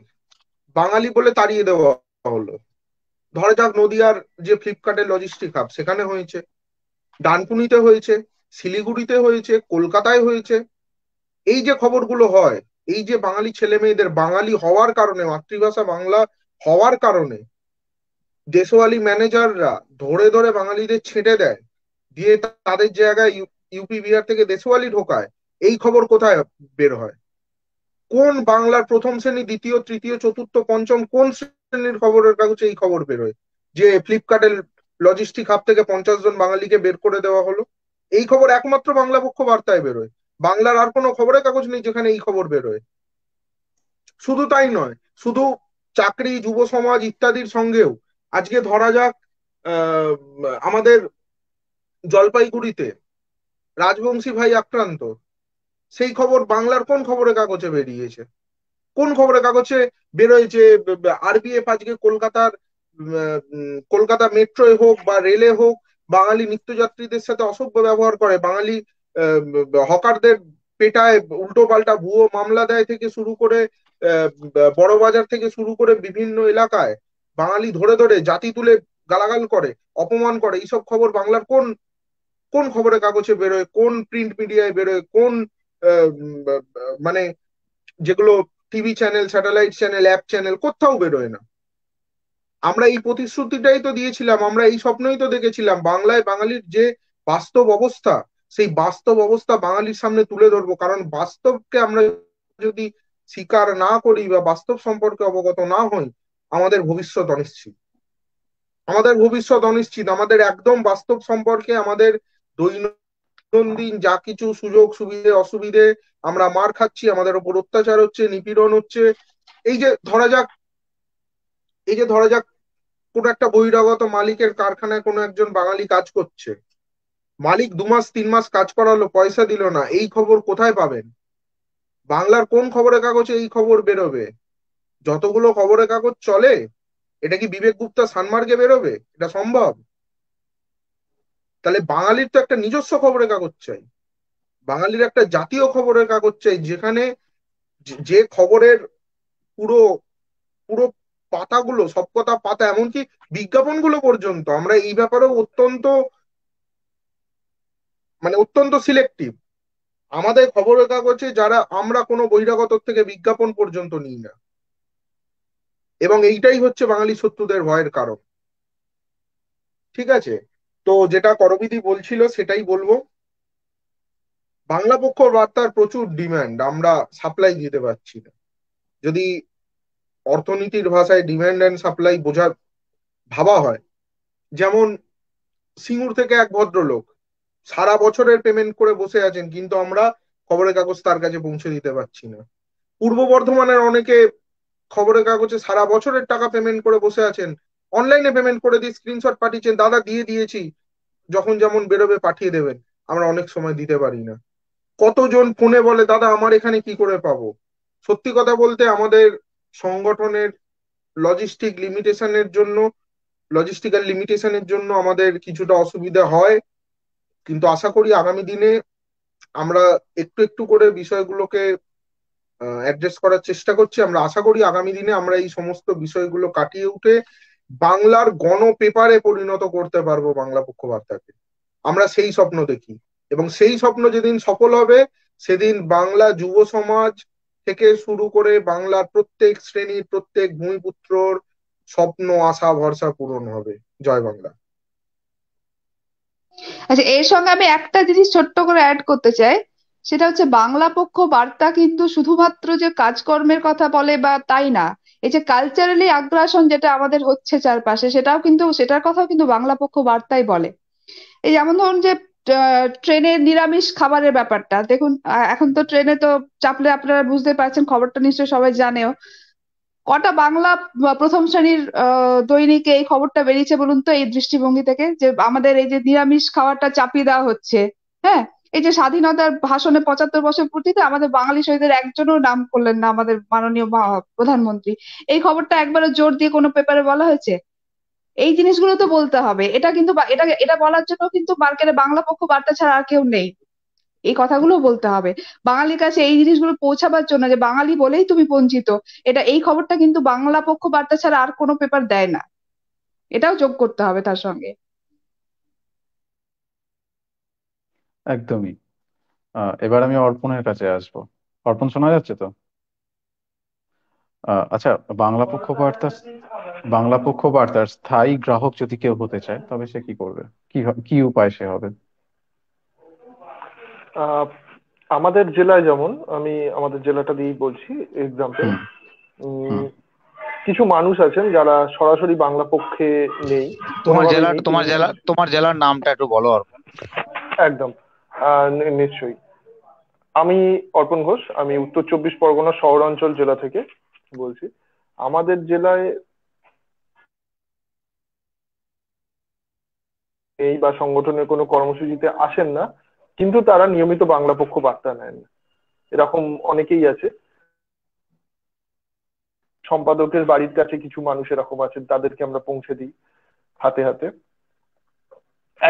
বাঙালি বলে তাড়িয়ে দেওয়া হলো ধরে যাক নদিয়ার যে ফ্লিপকার্টের লজিস্টিক হাব সেখানে হয়েছে ডানকুনিতে হয়েছে শিলিগুড়িতে হয়েছে কলকাতায় হয়েছে এই যে খবরগুলো হয় এই যে বাঙালি ছেলে মেয়েদের বাঙালি হওয়ার কারণে মাতৃভাষা বাংলা হওয়ার কারণে দেশওয়ালি ম্যানেজাররা ধরে ধরে বাঙালিদের ছেঁটে দেয় দিয়ে তাদের জায়গায় ইউপি বিহার থেকে দেশওয়ালি ঢোকায় এই খবর কোথায় বের হয় কোন বাংলার প্রথম শ্রেণী দ্বিতীয় তৃতীয় চতুর্থ পঞ্চম কোন শ্রেণীর খবরের কাগজে এই খবর বেরোয় যে ফ্লিপকার্টের লজিস্টিক হাব থেকে পঞ্চাশ জন বাঙালিকে বের করে দেওয়া হলো এই খবর একমাত্র বাংলা পক্ষ বার্তায় বেরোয় বাংলার আর কোনো খবরের কাগজ নেই যেখানে এই খবর বেরোয় শুধু তাই নয় শুধু চাকরি যুব সমাজ ইত্যাদির সঙ্গেও আজকে ধরা যাক আমাদের জলপাইগুড়িতে রাজবংশী ভাই আক্রান্ত সেই খবর বাংলার কোন খবরের কাগজে বেরিয়েছে কোন খবরের কাগজে বেরোয় যে আরবিএফ আজকে কলকাতার কলকাতা মেট্রোয় হোক বা রেলে হোক বাঙালি নিত্যযাত্রীদের সাথে অসভ্য ব্যবহার করে বাঙালি হকারদের পেটায় উল্টো পাল্টা ভুয়ো মামলা দেয় থেকে শুরু করে বড় বাজার থেকে শুরু করে বিভিন্ন এলাকায় বাঙালি ধরে ধরে জাতি তুলে গালাগাল করে অপমান করে এইসব খবর বাংলার কোন কোন খবরের কাগজে বেরোয় কোন প্রিন্ট মিডিয়ায় বেরোয় কোন মানে যেগুলো TV channel satellite channel app channel কোথাও বেরোয় না আমরা এই প্রতিশ্রুতিটাই তো দিয়েছিলাম আমরা এই স্বপ্নই তো দেখেছিলাম বাংলায় বাঙালির যে বাস্তব অবস্থা সেই বাস্তব অবস্থা বাঙালির সামনে তুলে ধরবো কারণ বাস্তবকে আমরা যদি স্বীকার না করি বা বাস্তব সম্পর্কে অবগত না হই আমাদের ভবিষ্যৎ অনিশ্চিত আমাদের ভবিষ্যৎ অনিশ্চিত আমাদের একদম বাস্তব সম্পর্কে আমাদের দৈনন্দিন যা কিছু সুযোগ সুবিধে অসুবিধে আমরা মার খাচ্ছি আমাদের ওপর অত্যাচার হচ্ছে নিপীড়ন হচ্ছে এই যে ধরা যাক এই যে ধরা যাক কোনো একটা বহিরাগত মালিকের কারখানায় কোনো একজন বাঙালি কাজ করছে মালিক দু মাস তিন মাস কাজ করালো পয়সা দিল না এই খবর কোথায় পাবেন বাংলার কোন খবরের কাগজে এই খবর বেরোবে যতগুলো খবরের কাগজ চলে এটা কি বিবেক গুপ্তা সানমার্গে বেরোবে এটা সম্ভব তাহলে বাঙালির তো একটা নিজস্ব খবরের কাগজ চাই বাঙালির একটা জাতীয় খবরের কাগজ চাই যেখানে যে খবরের পুরো পুরো পাতাগুলো সব কথা পাতা এমনকি বিজ্ঞাপনগুলো পর্যন্ত আমরা এই ব্যাপারে অত্যন্ত মানে অত্যন্ত সিলেক্টিভ আমাদের খবরের কাগজে যারা আমরা কোনো বহিরাগত থেকে বিজ্ঞাপন পর্যন্ত নিই না এবং এইটাই হচ্ছে বাঙালি শত্রুদের ভয়ের কারণ ঠিক আছে তো যেটা করবিধি বলছিল সেটাই বলবো বাংলা পক্ষ বার্তার প্রচুর ডিম্যান্ড আমরা সাপ্লাই দিতে পারছি না যদি অর্থনীতির ভাষায় ডিমান্ড অ্যান্ড সাপ্লাই বোঝা ভাবা হয় যেমন সিঙ্গুর থেকে এক ভদ্রলোক সারা বছরের পেমেন্ট করে বসে আছেন কিন্তু আমরা খবরের কাগজ তার কাছে পৌঁছে দিতে পারছি না পূর্ব বর্ধমানের অনেকে খবরের কাগজে সারা বছরের টাকা পেমেন্ট করে বসে আছেন অনলাইনে পেমেন্ট করে দিয়ে স্ক্রিনশট পাঠিয়েছেন দাদা দিয়ে দিয়েছি যখন যেমন বেরোবে পাঠিয়ে দেবেন আমরা অনেক সময় দিতে পারি না কতজন ফোনে বলে দাদা আমার এখানে কি করে পাবো সত্যি কথা বলতে আমাদের সংগঠনের লজিস্টিক লিমিটেশনের জন্য লজিস্টিক্যাল লিমিটেশনের জন্য আমাদের কিছুটা অসুবিধা হয় কিন্তু আশা করি আগামী দিনে আমরা একটু একটু করে বিষয়গুলোকে অ্যাড্রেস করার চেষ্টা করছি আমরা আশা করি আগামী দিনে আমরা এই সমস্ত বিষয়গুলো কাটিয়ে উঠে বাংলার গণপেপারে পরিণত করতে পারবো বাংলা পক্ষবার্তাকে আমরা সেই স্বপ্ন দেখি এবং সেই স্বপ্ন যেদিন সফল হবে সেদিন বাংলা যুব সমাজ থেকে শুরু করে বাংলার প্রত্যেক শ্রেণীর প্রত্যেক ভূমিপুত্রর স্বপ্ন আশা ভরসা পূরণ হবে জয় বাংলা আচ্ছা এর সঙ্গে আমি একটা জিনিস ছোট্ট করে অ্যাড করতে চাই সেটা হচ্ছে বাংলা পক্ষ বার্তা কিন্তু শুধুমাত্র যে কাজকর্মের কথা বলে বা তাই না এই যে কালচারালি আগ্রাসন যেটা আমাদের হচ্ছে চারপাশে সেটাও কিন্তু সেটার কথাও কিন্তু বাংলা পক্ষ বার্তাই বলে এই যেমন ধরুন যে ট্রেনে নিরামিষ খাবারের ব্যাপারটা দেখুন এখন তো ট্রেনে তো চাপলে আপনারা বুঝতে পারছেন খবরটা নিশ্চয়ই সবাই জানেও কটা বাংলা প্রথম শ্রেণীর দৈনিকে এই খবরটা বেরিয়েছে বলুন তো এই দৃষ্টিভঙ্গি থেকে যে আমাদের এই যে নিরামিষ খাওয়াটা চাপিয়ে দেওয়া হচ্ছে হ্যাঁ এই যে স্বাধীনতার ভাষণে পঁচাত্তর বছর পূর্তিতে আমাদের বাঙালি শহীদের একজনও নাম করলেন না আমাদের মাননীয় প্রধানমন্ত্রী এই খবরটা একবারও জোর দিয়ে কোনো পেপারে বলা হয়েছে এই জিনিসগুলো তো বলতে হবে এটা কিন্তু এটা এটা বলার জন্য কিন্তু মার্কেটে বাংলা পক্ষ বার্তা ছাড়া আর কেউ নেই এই কথাগুলো বলতে হবে বাঙালির কাছে এই জিনিসগুলো পৌঁছাবার জন্য যে বাঙালি বলেই তুমি বঞ্চিত এটা এই খবরটা কিন্তু বাংলা পক্ষ বার্তা ছাড়া আর কোনো পেপার দেয় না এটাও যোগ করতে হবে তার সঙ্গে একদমই এবার আমি অর্পণের কাছে আসবো অর্পণ শোনা যাচ্ছে তো আচ্ছা বাংলা পক্ষ বার্তা বাংলা পক্ষ বা তার স্থায়ী গ্রাহক যদি কেউ হতে চায় তবে সে কি করবে কি কি উপায় সে হবে আমাদের জেলায় যেমন আমি আমাদের জেলাটা দিয়েই বলছি এক্সাম্পল কিছু মানুষ আছেন যারা সরাসরি বাংলা পক্ষে নেই তোমার জেলা তোমার জেলা তোমার জেলার নামটা একটু বলো অর্পণ একদম নিশ্চয়ই আমি অর্পণ ঘোষ আমি উত্তর চব্বিশ পরগনা শহরাঞ্চল জেলা থেকে বলছি আমাদের জেলায় এই বা সংগঠনের কোনো কর্মসূচিতে আসেন না কিন্তু তারা নিয়মিত বাংলা পক্ষ বার্তা নেন এরকম অনেকেই আছে সম্পাদকের বাড়ির কাছে কিছু মানুষ এরকম আছেন তাদেরকে আমরা পৌঁছে দিই হাতে হাতে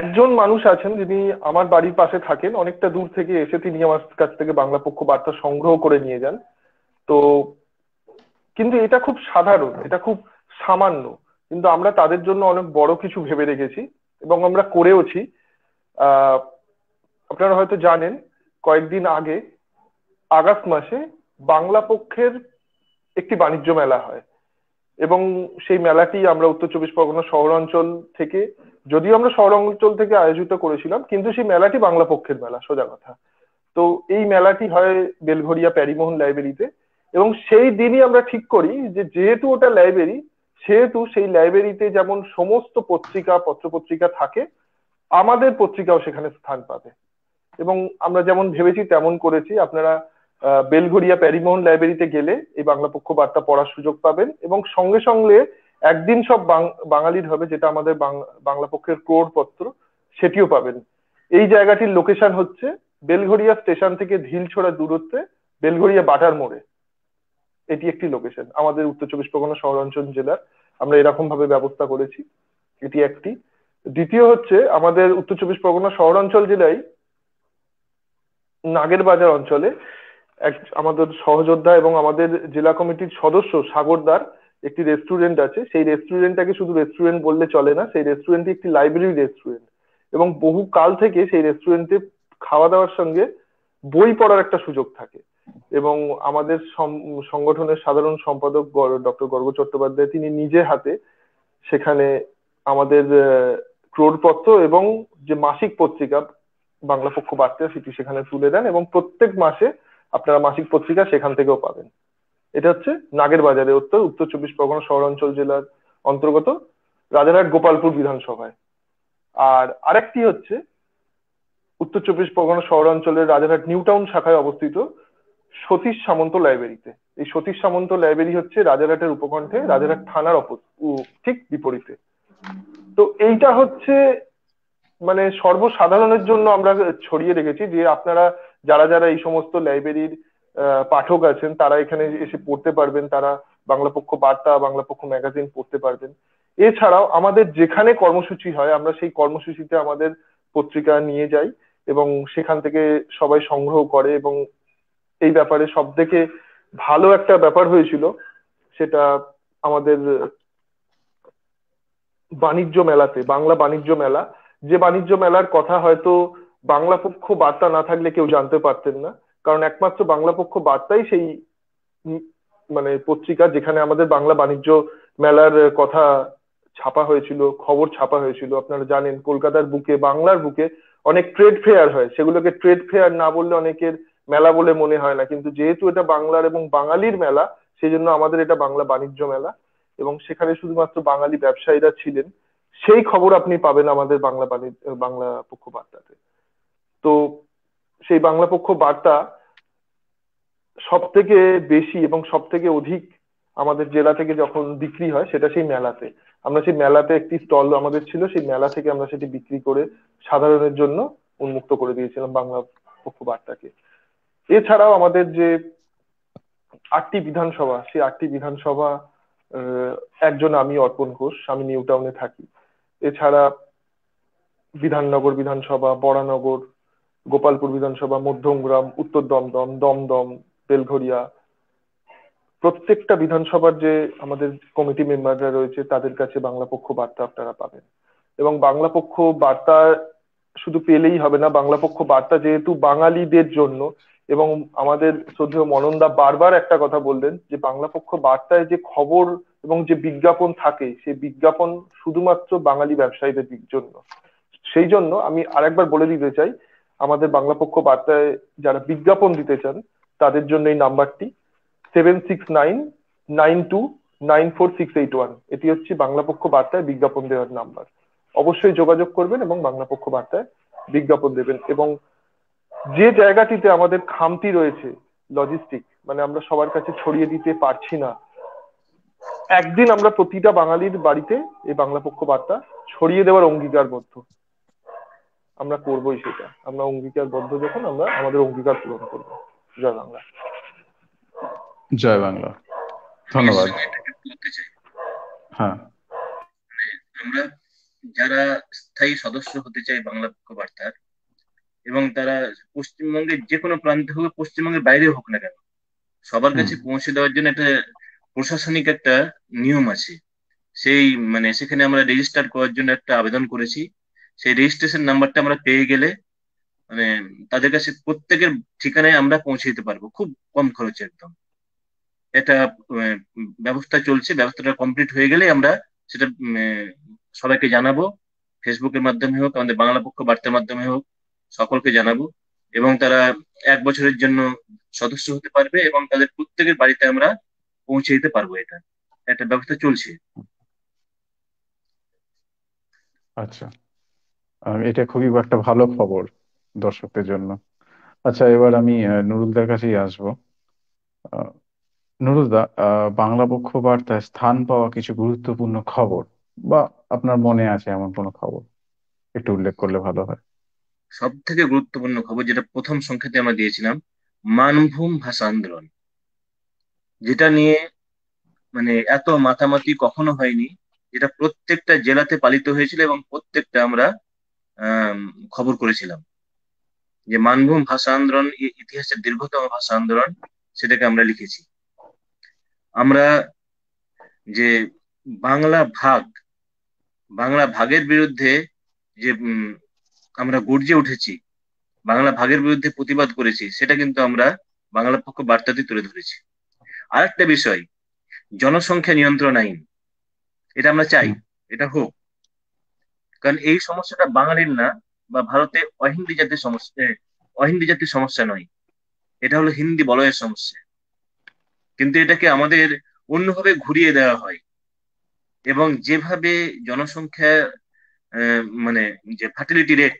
একজন মানুষ আছেন যিনি আমার বাড়ির পাশে থাকেন অনেকটা দূর থেকে এসে তিনি আমার কাছ থেকে বাংলা পক্ষ বার্তা সংগ্রহ করে নিয়ে যান তো কিন্তু এটা খুব সাধারণ এটা খুব সামান্য কিন্তু আমরা তাদের জন্য অনেক বড় কিছু ভেবে রেখেছি এবং আমরা করেওছি আপনারা হয়তো জানেন কয়েকদিন আগে আগস্ট মাসে বাংলা পক্ষের একটি বাণিজ্য মেলা হয় এবং সেই মেলাটি আমরা উত্তর চব্বিশ পরগনা শহরাঞ্চল থেকে যদিও আমরা শহরাঞ্চল থেকে আয়োজিত করেছিলাম কিন্তু সেই মেলাটি বাংলা পক্ষের মেলা সোজা কথা তো এই মেলাটি হয় বেলঘরিয়া প্যারিমোহন লাইব্রেরিতে এবং সেই দিনই আমরা ঠিক করি যে যেহেতু ওটা লাইব্রেরি সেহেতু সেই লাইব্রেরিতে যেমন সমস্ত পত্রিকা পত্রপত্রিকা থাকে আমাদের পত্রিকাও সেখানে স্থান পাবে এবং আমরা যেমন ভেবেছি তেমন করেছি আপনারা বেলঘড়িয়া প্যারিমোহন লাইব্রেরিতে গেলে এই বাংলা পক্ষ বার্তা পড়ার সুযোগ পাবেন এবং সঙ্গে সঙ্গে একদিন সব বাঙালির হবে যেটা আমাদের বাংলা পক্ষের ক্রোড় পত্র সেটিও পাবেন এই জায়গাটির লোকেশন হচ্ছে বেলঘড়িয়া স্টেশন থেকে ঢিল ঢিলছোড়া দূরত্বে বেলঘড়িয়া বাটার মোড়ে এটি একটি লোকেশন আমাদের উত্তর চব্বিশ পরগনা শহরাঞ্চল জেলার আমরা এরকম ভাবে ব্যবস্থা করেছি এটি একটি দ্বিতীয় হচ্ছে আমাদের উত্তর চব্বিশ পরগনা শহরাঞ্চল জেলায় নাগের বাজার অঞ্চলে এক আমাদের সহযোদ্ধা এবং আমাদের জেলা কমিটির সদস্য সাগরদার একটি রেস্টুরেন্ট আছে সেই রেস্টুরেন্টটাকে শুধু রেস্টুরেন্ট বললে চলে না সেই রেস্টুরেন্টটি একটি লাইব্রেরি রেস্টুরেন্ট এবং বহু কাল থেকে সেই রেস্টুরেন্টে খাওয়া দাওয়ার সঙ্গে বই পড়ার একটা সুযোগ থাকে এবং আমাদের সংগঠনের সাধারণ সম্পাদক ডক্টর গর্গ চট্টোপাধ্যায় তিনি নিজে হাতে সেখানে আমাদের ক্রোড়পত্র এবং যে মাসিক পত্রিকা বাংলা পক্ষ বার্তা সেটি সেখানে তুলে দেন এবং প্রত্যেক মাসে আপনারা মাসিক পত্রিকা সেখান থেকেও পাবেন এটা হচ্ছে নাগের বাজারে উত্তর উত্তর চব্বিশ পরগনা শহরাঞ্চল জেলার অন্তর্গত রাজারহাট গোপালপুর বিধানসভায় আর আরেকটি হচ্ছে উত্তর চব্বিশ পরগনা শহরাঞ্চলের রাজারহাট নিউ টাউন শাখায় অবস্থিত সতীশ সামন্ত লাইব্রেরিতে এই সতীশ সামন্ত লাইব্রেরি হচ্ছে রাজারহাটের উপকণ্ঠে রাজারহাট থানার উ ঠিক বিপরীতে তো এইটা হচ্ছে মানে সর্বসাধারণের জন্য আমরা ছড়িয়ে রেখেছি যে আপনারা যারা যারা এই সমস্ত লাইব্রেরির পাঠক আছেন তারা এখানে এসে পড়তে পারবেন তারা বাংলা পক্ষ বার্তা বাংলা পক্ষ ম্যাগাজিন পড়তে পারবেন এছাড়াও আমাদের যেখানে কর্মসূচি হয় আমরা সেই কর্মসূচিতে আমাদের পত্রিকা নিয়ে যাই এবং সেখান থেকে সবাই সংগ্রহ করে এবং এই ব্যাপারে সব থেকে ভালো একটা ব্যাপার হয়েছিল সেটা আমাদের বাণিজ্য মেলাতে বাংলা বাণিজ্য মেলা যে বাণিজ্য মেলার কথা হয়তো বাংলা পক্ষ বার্তা না থাকলে কেউ জানতে পারতেন না কারণ একমাত্র বাংলা পক্ষ বার্তাই সেই মানে পত্রিকা যেখানে আমাদের বাংলা বাণিজ্য মেলার কথা ছাপা হয়েছিল খবর ছাপা হয়েছিল আপনারা জানেন কলকাতার বুকে বাংলার বুকে অনেক ট্রেড ফেয়ার হয় সেগুলোকে ট্রেড ফেয়ার না বললে অনেকের মেলা বলে মনে হয় না কিন্তু যেহেতু এটা বাংলার এবং বাঙালির মেলা সেই জন্য আমাদের এটা বাংলা বাণিজ্য মেলা এবং সেখানে শুধুমাত্র বাঙালি ব্যবসায়ীরা ছিলেন সেই খবর আপনি পাবেন আমাদের বাংলা বাণিজ্য বাংলা পক্ষ বার্তাতে তো সেই বাংলা পক্ষ বার্তা সব থেকে বেশি এবং সব থেকে অধিক আমাদের জেলা থেকে যখন বিক্রি হয় সেটা সেই মেলাতে আমরা সেই মেলাতে একটি স্টল আমাদের ছিল সেই মেলা থেকে আমরা সেটি বিক্রি করে সাধারণের জন্য উন্মুক্ত করে দিয়েছিলাম বাংলা পক্ষ বার্তাকে এছাড়াও আমাদের যে আটটি বিধানসভা সেই আটটি বিধানসভা একজন আমি অর্পণ ঘোষ আমি নিউ টাউনে থাকি এছাড়া বিধাননগর বিধানসভা বরানগর গোপালপুর বিধানসভা মধ্যমগ্রাম উত্তর দমদম দমদম বেলঘরিয়া প্রত্যেকটা বিধানসভার যে আমাদের কমিটি মেম্বাররা রয়েছে তাদের কাছে বাংলা পক্ষ বার্তা আপনারা পাবেন এবং বাংলা পক্ষ বার্তা শুধু পেলেই হবে না বাংলা পক্ষ বার্তা যেহেতু বাঙালিদের জন্য এবং আমাদের শ্রদ্ধেয় মননদা বারবার একটা কথা বললেন যে বাংলা পক্ষ বার্তায় যে খবর এবং যে বিজ্ঞাপন থাকে সেই বিজ্ঞাপন শুধুমাত্র বাঙালি ব্যবসায়ীদের জন্য সেই জন্য আমি আরেকবার বলে দিতে চাই আমাদের বাংলা পক্ষ বার্তায় যারা বিজ্ঞাপন দিতে চান তাদের জন্য এই নাম্বারটি seven six nine nine two nine four six eight one এটি হচ্ছে বাংলা পক্ষ বার্তায় বিজ্ঞাপন দেওয়ার নাম্বার অবশ্যই যোগাযোগ করবেন এবং বাংলা পক্ষ বার্তায় বিজ্ঞাপন দেবেন এবং যে জায়গাটিতে আমাদের খামতি রয়েছে লজিস্টিক মানে আমরা সবার কাছে ছড়িয়ে দিতে পারছি না একদিন আমরা প্রতিটা বাঙালির বাড়িতে এই বাংলা বার্তা ছড়িয়ে দেওয়ার অঙ্গীকারবদ্ধ আমরা করবোই সেটা আমরা অঙ্গীকারবদ্ধ যখন আমরা আমাদের অঙ্গীকার পূরণ করবো জয় বাংলা জয় বাংলা ধন্যবাদ হ্যাঁ মানে আমরা যারা স্থায়ী সদস্য হতে চাই বাংলা পক্ষবার্তার এবং তারা পশ্চিমবঙ্গের যে কোনো প্রান্তে হোক পশ্চিমবঙ্গের বাইরে হোক না কেন সবার কাছে পৌঁছে দেওয়ার জন্য একটা প্রশাসনিক একটা নিয়ম আছে সেই মানে সেখানে আমরা রেজিস্টার করার জন্য একটা আবেদন করেছি সেই রেজিস্ট্রেশন নাম্বারটা আমরা পেয়ে গেলে মানে তাদের কাছে প্রত্যেকের ঠিকানায় আমরা পৌঁছে দিতে পারবো খুব কম খরচে একদম এটা ব্যবস্থা চলছে ব্যবস্থাটা কমপ্লিট হয়ে গেলে আমরা সেটা সবাইকে জানাবো ফেসবুকের মাধ্যমে হোক আমাদের বাংলা পক্ষ বার্তার মাধ্যমে হোক সকলকে জানাবো এবং তারা এক বছরের জন্য সদস্য হতে পারবে এবং তাদের প্রত্যেকের বাড়িতে আমরা পৌঁছে দিতে পারবো এটা একটা ব্যবস্থা চলছে আচ্ছা এটা খুবই একটা ভালো খবর দর্শকদের জন্য আচ্ছা এবার আমি নুরুলদার কাছেই আসবো নুরুলদা বাংলা পক্ষ বার্তায় স্থান পাওয়া কিছু গুরুত্বপূর্ণ খবর বা আপনার মনে আছে এমন কোনো খবর একটু উল্লেখ করলে ভালো হয় সব থেকে গুরুত্বপূর্ণ খবর যেটা প্রথম সংক্ষেপে আমরা দিয়েছিলাম মানভূম ভাষা আন্দোলন যেটা নিয়ে মানে এত মাতামাতি কখনো হয়নি যেটা প্রত্যেকটা জেলাতে পালিত হয়েছিল এবং প্রত্যেকটা আমরা খবর করেছিলাম যে মানভূম ভাষা আন্দোলন ইতিহাসের দীর্ঘতম ভাষা আন্দোলন সেটাকে আমরা লিখেছি আমরা যে বাংলা ভাগ বাংলা ভাগের বিরুদ্ধে যে আমরা গর্জে উঠেছি বাংলা ভাগের বিরুদ্ধে প্রতিবাদ করেছি সেটা কিন্তু আমরা বাংলা পক্ষ বার্তাতে তুলে ধরেছি আর একটা বিষয় জনসংখ্যা নিয়ন্ত্রণ আইন এটা আমরা চাই এটা হোক কারণ এই সমস্যাটা বাঙালির না বা ভারতে অহিন্দি জাতির সমস্যা অহিন্দি জাতির সমস্যা নয় এটা হলো হিন্দি বলয়ের সমস্যা কিন্তু এটাকে আমাদের অন্যভাবে ঘুরিয়ে দেওয়া হয় এবং যেভাবে জনসংখ্যা মানে যে ফার্টিলিটি রেট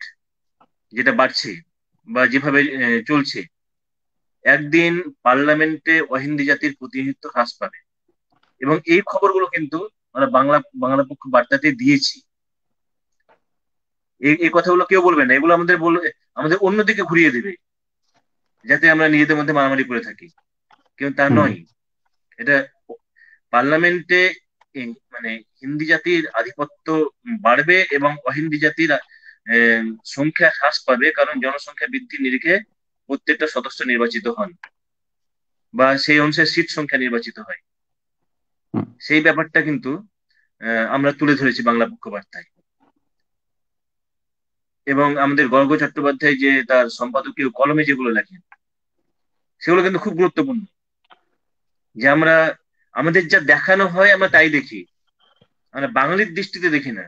যেটা বাড়ছে বা যেভাবে চলছে একদিন পার্লামেন্টে অহিন্দি জাতির প্রতিনিধিত্ব হ্রাস পাবে এবং এই খবরগুলো কিন্তু আমরা বাংলা বাংলা পক্ষ বার্তাতে দিয়েছি এই কথাগুলো কেউ বলবে না এগুলো আমাদের আমাদের অন্যদিকে ঘুরিয়ে দেবে যাতে আমরা নিজেদের মধ্যে মারামারি করে থাকি কিন্তু তা নয় এটা পার্লামেন্টে মানে হিন্দি জাতির আধিপত্য বাড়বে এবং অহিন্দি জাতির সংখ্যা হ্রাস পাবে কারণ জনসংখ্যা বৃদ্ধি নিরিখে প্রত্যেকটা সদস্য নির্বাচিত হন বা সেই অংশের সিট সংখ্যা নির্বাচিত হয় সেই ব্যাপারটা কিন্তু আমরা তুলে ধরেছি বাংলা পক্ষবার্তায় এবং আমাদের গর্গ চট্টোপাধ্যায় যে তার সম্পাদকীয় কলমে যেগুলো লেখেন সেগুলো কিন্তু খুব গুরুত্বপূর্ণ যে আমরা আমাদের যা দেখানো হয় আমরা তাই দেখি আমরা বাঙালির দৃষ্টিতে দেখি না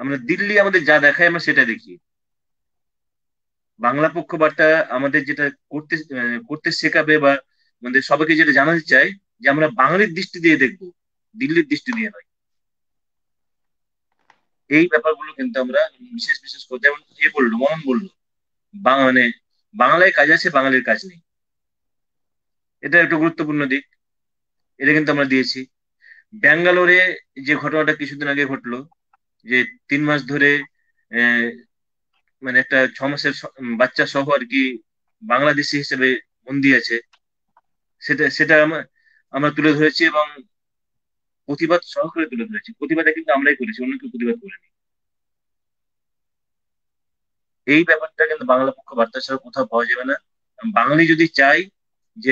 আমরা দিল্লি আমাদের যা দেখায় আমরা সেটা দেখি বাংলা পক্ষবার্তা আমাদের যেটা করতে করতে শেখাবে বা আমাদের সবাইকে যেটা জানাতে চাই যে আমরা বাঙালির দৃষ্টি দিয়ে দেখব দিল্লির দৃষ্টি দিয়ে নয় এই ব্যাপারগুলো কিন্তু আমরা বিশেষ বিশেষ করতে যেমন এ বললো মনন বললো মানে বাংলায় কাজ আছে বাঙালির কাজ নেই এটা একটা গুরুত্বপূর্ণ দিক এটা কিন্তু আমরা দিয়েছি ব্যাঙ্গালোরে যে ঘটনাটা কিছুদিন আগে ঘটলো যে তিন মাস ধরে মানে একটা ছ মাসের বাচ্চা সহ আর কি বাংলাদেশি হিসেবে বন্দি আছে সেটা সেটা আমরা তুলে ধরেছি এবং প্রতিবাদ সহকারে তুলে ধরেছি প্রতিবাদ কিন্তু আমরাই করেছি অন্য কেউ প্রতিবাদ করেনি এই ব্যাপারটা কিন্তু বাংলা পক্ষ বার্তা ছাড়া কোথাও পাওয়া যাবে না বাঙালি যদি চাই যে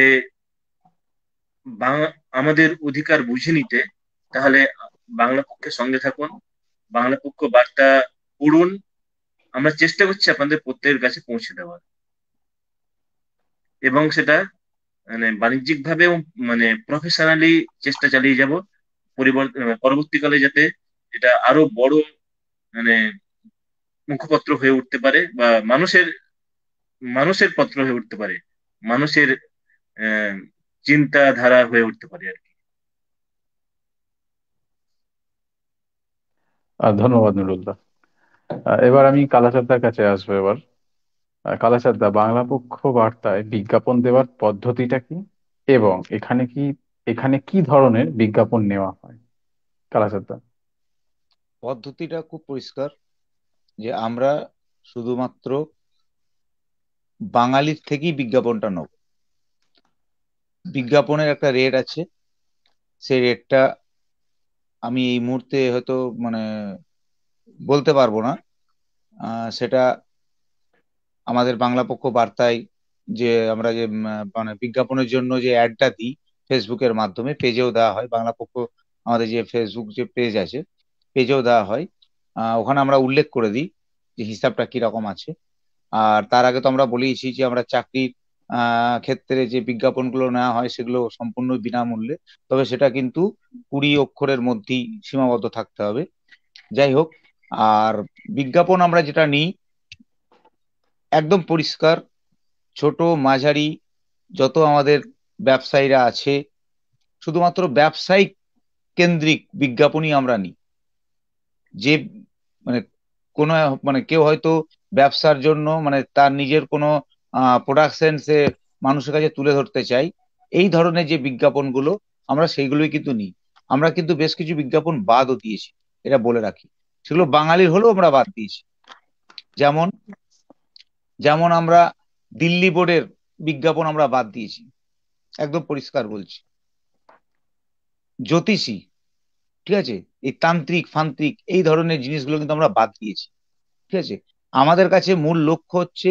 আমাদের অধিকার বুঝে নিতে তাহলে বাংলা পক্ষের সঙ্গে থাকুন বাংলা পক্ষ বার্তা পড়ুন আমরা চেষ্টা করছি আপনাদের প্রত্যেকের কাছে পৌঁছে দেওয়ার এবং সেটা মানে বাণিজ্যিক ভাবে মানে প্রফেশনালি চেষ্টা চালিয়ে যাব পরিবর্তন পরবর্তীকালে যাতে এটা আরো বড় মানে মুখপত্র হয়ে উঠতে পারে বা মানুষের মানুষের পত্র হয়ে উঠতে পারে মানুষের চিন্তাধারা হয়ে উঠতে পারি আর কি ধন্যবাদ নুরুল্লাহ এবার আমি কালাচাঁদার কাছে আসবো এবার কালাচাঁদা বাংলা পক্ষ বার্তায় বিজ্ঞাপন দেওয়ার পদ্ধতিটা কি এবং এখানে কি এখানে কি ধরনের বিজ্ঞাপন নেওয়া হয় কালাচাঁদা পদ্ধতিটা খুব পরিষ্কার যে আমরা শুধুমাত্র বাঙালির থেকেই বিজ্ঞাপনটা নেব বিজ্ঞাপনের একটা রেট আছে সেই রেটটা আমি এই মুহূর্তে হয়তো মানে বলতে পারবো না সেটা আমাদের বাংলা পক্ষ বার্তায় যে আমরা যে মানে বিজ্ঞাপনের জন্য যে অ্যাডটা দিই ফেসবুকের মাধ্যমে পেজেও দেওয়া হয় বাংলা পক্ষ আমাদের যে ফেসবুক যে পেজ আছে পেজেও দেওয়া হয় ওখানে আমরা উল্লেখ করে দিই যে হিসাবটা কিরকম আছে আর তার আগে তো আমরা বলেইছি যে আমরা চাকরির ক্ষেত্রে যে বিজ্ঞাপনগুলো নেওয়া হয় সেগুলো সম্পূর্ণ বিনামূল্যে তবে সেটা কিন্তু কুড়ি অক্ষরের মধ্যেই সীমাবদ্ধ থাকতে হবে যাই হোক আর বিজ্ঞাপন আমরা যেটা নিই একদম পরিষ্কার ছোট মাঝারি যত আমাদের ব্যবসায়ীরা আছে শুধুমাত্র ব্যবসায়িক কেন্দ্রিক বিজ্ঞাপনই আমরা নিই যে মানে কোনো মানে কেউ হয়তো ব্যবসার জন্য মানে তার নিজের কোনো প্রোডাকশন সে মানুষের কাছে তুলে ধরতে চাই এই ধরনের যে বিজ্ঞাপনগুলো আমরা সেইগুলোই কিন্তু নিই আমরা কিন্তু বেশ কিছু বিজ্ঞাপন বাদও দিয়েছি এটা বলে রাখি সেগুলো বাঙালির হলেও আমরা বাদ দিয়েছি যেমন যেমন আমরা দিল্লি বোর্ডের বিজ্ঞাপন আমরা বাদ দিয়েছি একদম পরিষ্কার বলছি জ্যোতিষী ঠিক আছে এই তান্ত্রিক ফান্ত্রিক এই ধরনের জিনিসগুলো কিন্তু আমরা বাদ দিয়েছি ঠিক আছে আমাদের কাছে মূল লক্ষ্য হচ্ছে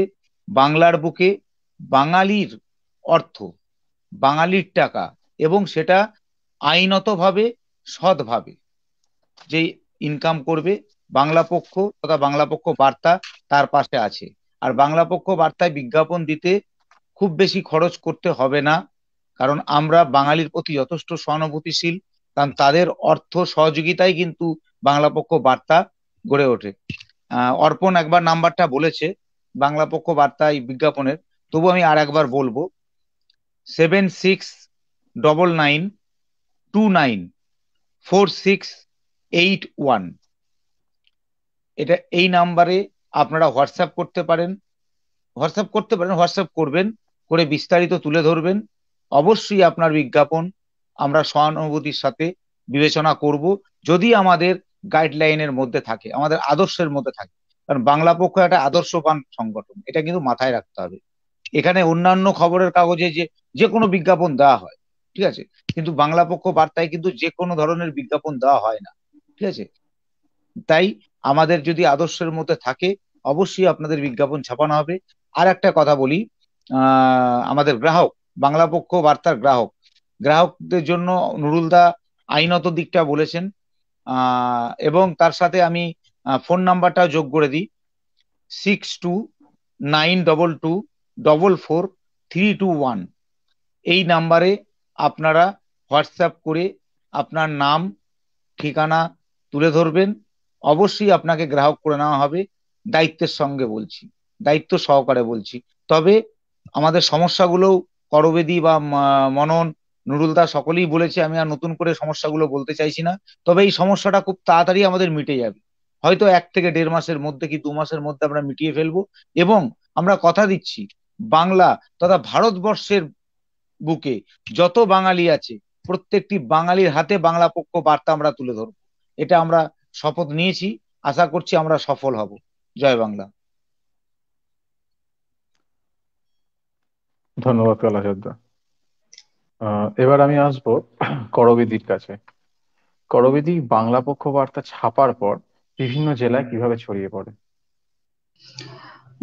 বাংলার বুকে বাঙালির অর্থ বাঙালির টাকা এবং সেটা আইনতভাবে সৎভাবে যে ইনকাম করবে বাংলা পক্ষ তথা বাংলা পক্ষ বার্তা তার পাশে আছে আর বাংলা পক্ষ বার্তায় বিজ্ঞাপন দিতে খুব বেশি খরচ করতে হবে না কারণ আমরা বাঙালির প্রতি যথেষ্ট সহানুভূতিশীল কারণ তাদের অর্থ সহযোগিতায় কিন্তু বাংলা পক্ষ বার্তা গড়ে ওঠে অর্পণ একবার নাম্বারটা বলেছে বাংলা পক্ষ বার্তা এই বিজ্ঞাপনের তবু আমি আর একবার বলবো seven six double nine two nine four six eight one এটা এই নাম্বারে আপনারা হোয়াটসঅ্যাপ করতে পারেন হোয়াটসঅ্যাপ করতে পারেন হোয়াটসঅ্যাপ করবেন করে বিস্তারিত তুলে ধরবেন অবশ্যই আপনার বিজ্ঞাপন আমরা সহানুভূতির সাথে বিবেচনা করব যদি আমাদের গাইডলাইনের মধ্যে থাকে আমাদের আদর্শের মধ্যে থাকে কারণ বাংলা পক্ষ একটা আদর্শবান সংগঠন এটা কিন্তু মাথায় রাখতে হবে এখানে অন্যান্য খবরের কাগজে যে যে কোনো বিজ্ঞাপন দেওয়া হয় ঠিক আছে কিন্তু বাংলা পক্ষ বার্তায় কিন্তু যে কোনো ধরনের বিজ্ঞাপন দেওয়া হয় না ঠিক আছে তাই আমাদের যদি আদর্শের মধ্যে থাকে অবশ্যই আপনাদের বিজ্ঞাপন ছাপানো হবে আর একটা কথা বলি আমাদের গ্রাহক বাংলা পক্ষ বার্তার গ্রাহক গ্রাহকদের জন্য নুরুলদা আইনত দিকটা বলেছেন এবং তার সাথে আমি ফোন নাম্বারটা যোগ করে দিই six two nine double two double four three two one এই নাম্বারে আপনারা হোয়াটসঅ্যাপ করে আপনার নাম ঠিকানা তুলে ধরবেন অবশ্যই আপনাকে গ্রাহক করে নেওয়া হবে দায়িত্বের সঙ্গে বলছি দায়িত্ব সহকারে বলছি তবে আমাদের সমস্যাগুলো করবেদি বা মনন নুরুল দা সকলেই বলেছে আমি আর নতুন করে সমস্যাগুলো বলতে চাইছি না তবে এই সমস্যাটা খুব তাড়াতাড়ি আমাদের মিটে যাবে হয়তো এক থেকে দেড় মাসের মধ্যে কি দু মাসের মধ্যে আমরা মিটিয়ে ফেলবো এবং আমরা কথা দিচ্ছি বাংলা তথা ভারতবর্ষের বুকে যত বাঙালি আছে প্রত্যেকটি বাঙালির হাতে বাংলা পক্ষ বার্তা আমরা তুলে ধরব এটা আমরা শপথ নিয়েছি আশা করছি আমরা সফল হব জয় বাংলা ধন্যবাদ কালাচার্যা এবার আমি আসবো করবিদির কাছে করবিদি বাংলা পক্ষ বার্তা ছাপার পর বিভিন্ন জেলায় কিভাবে ছড়িয়ে পড়ে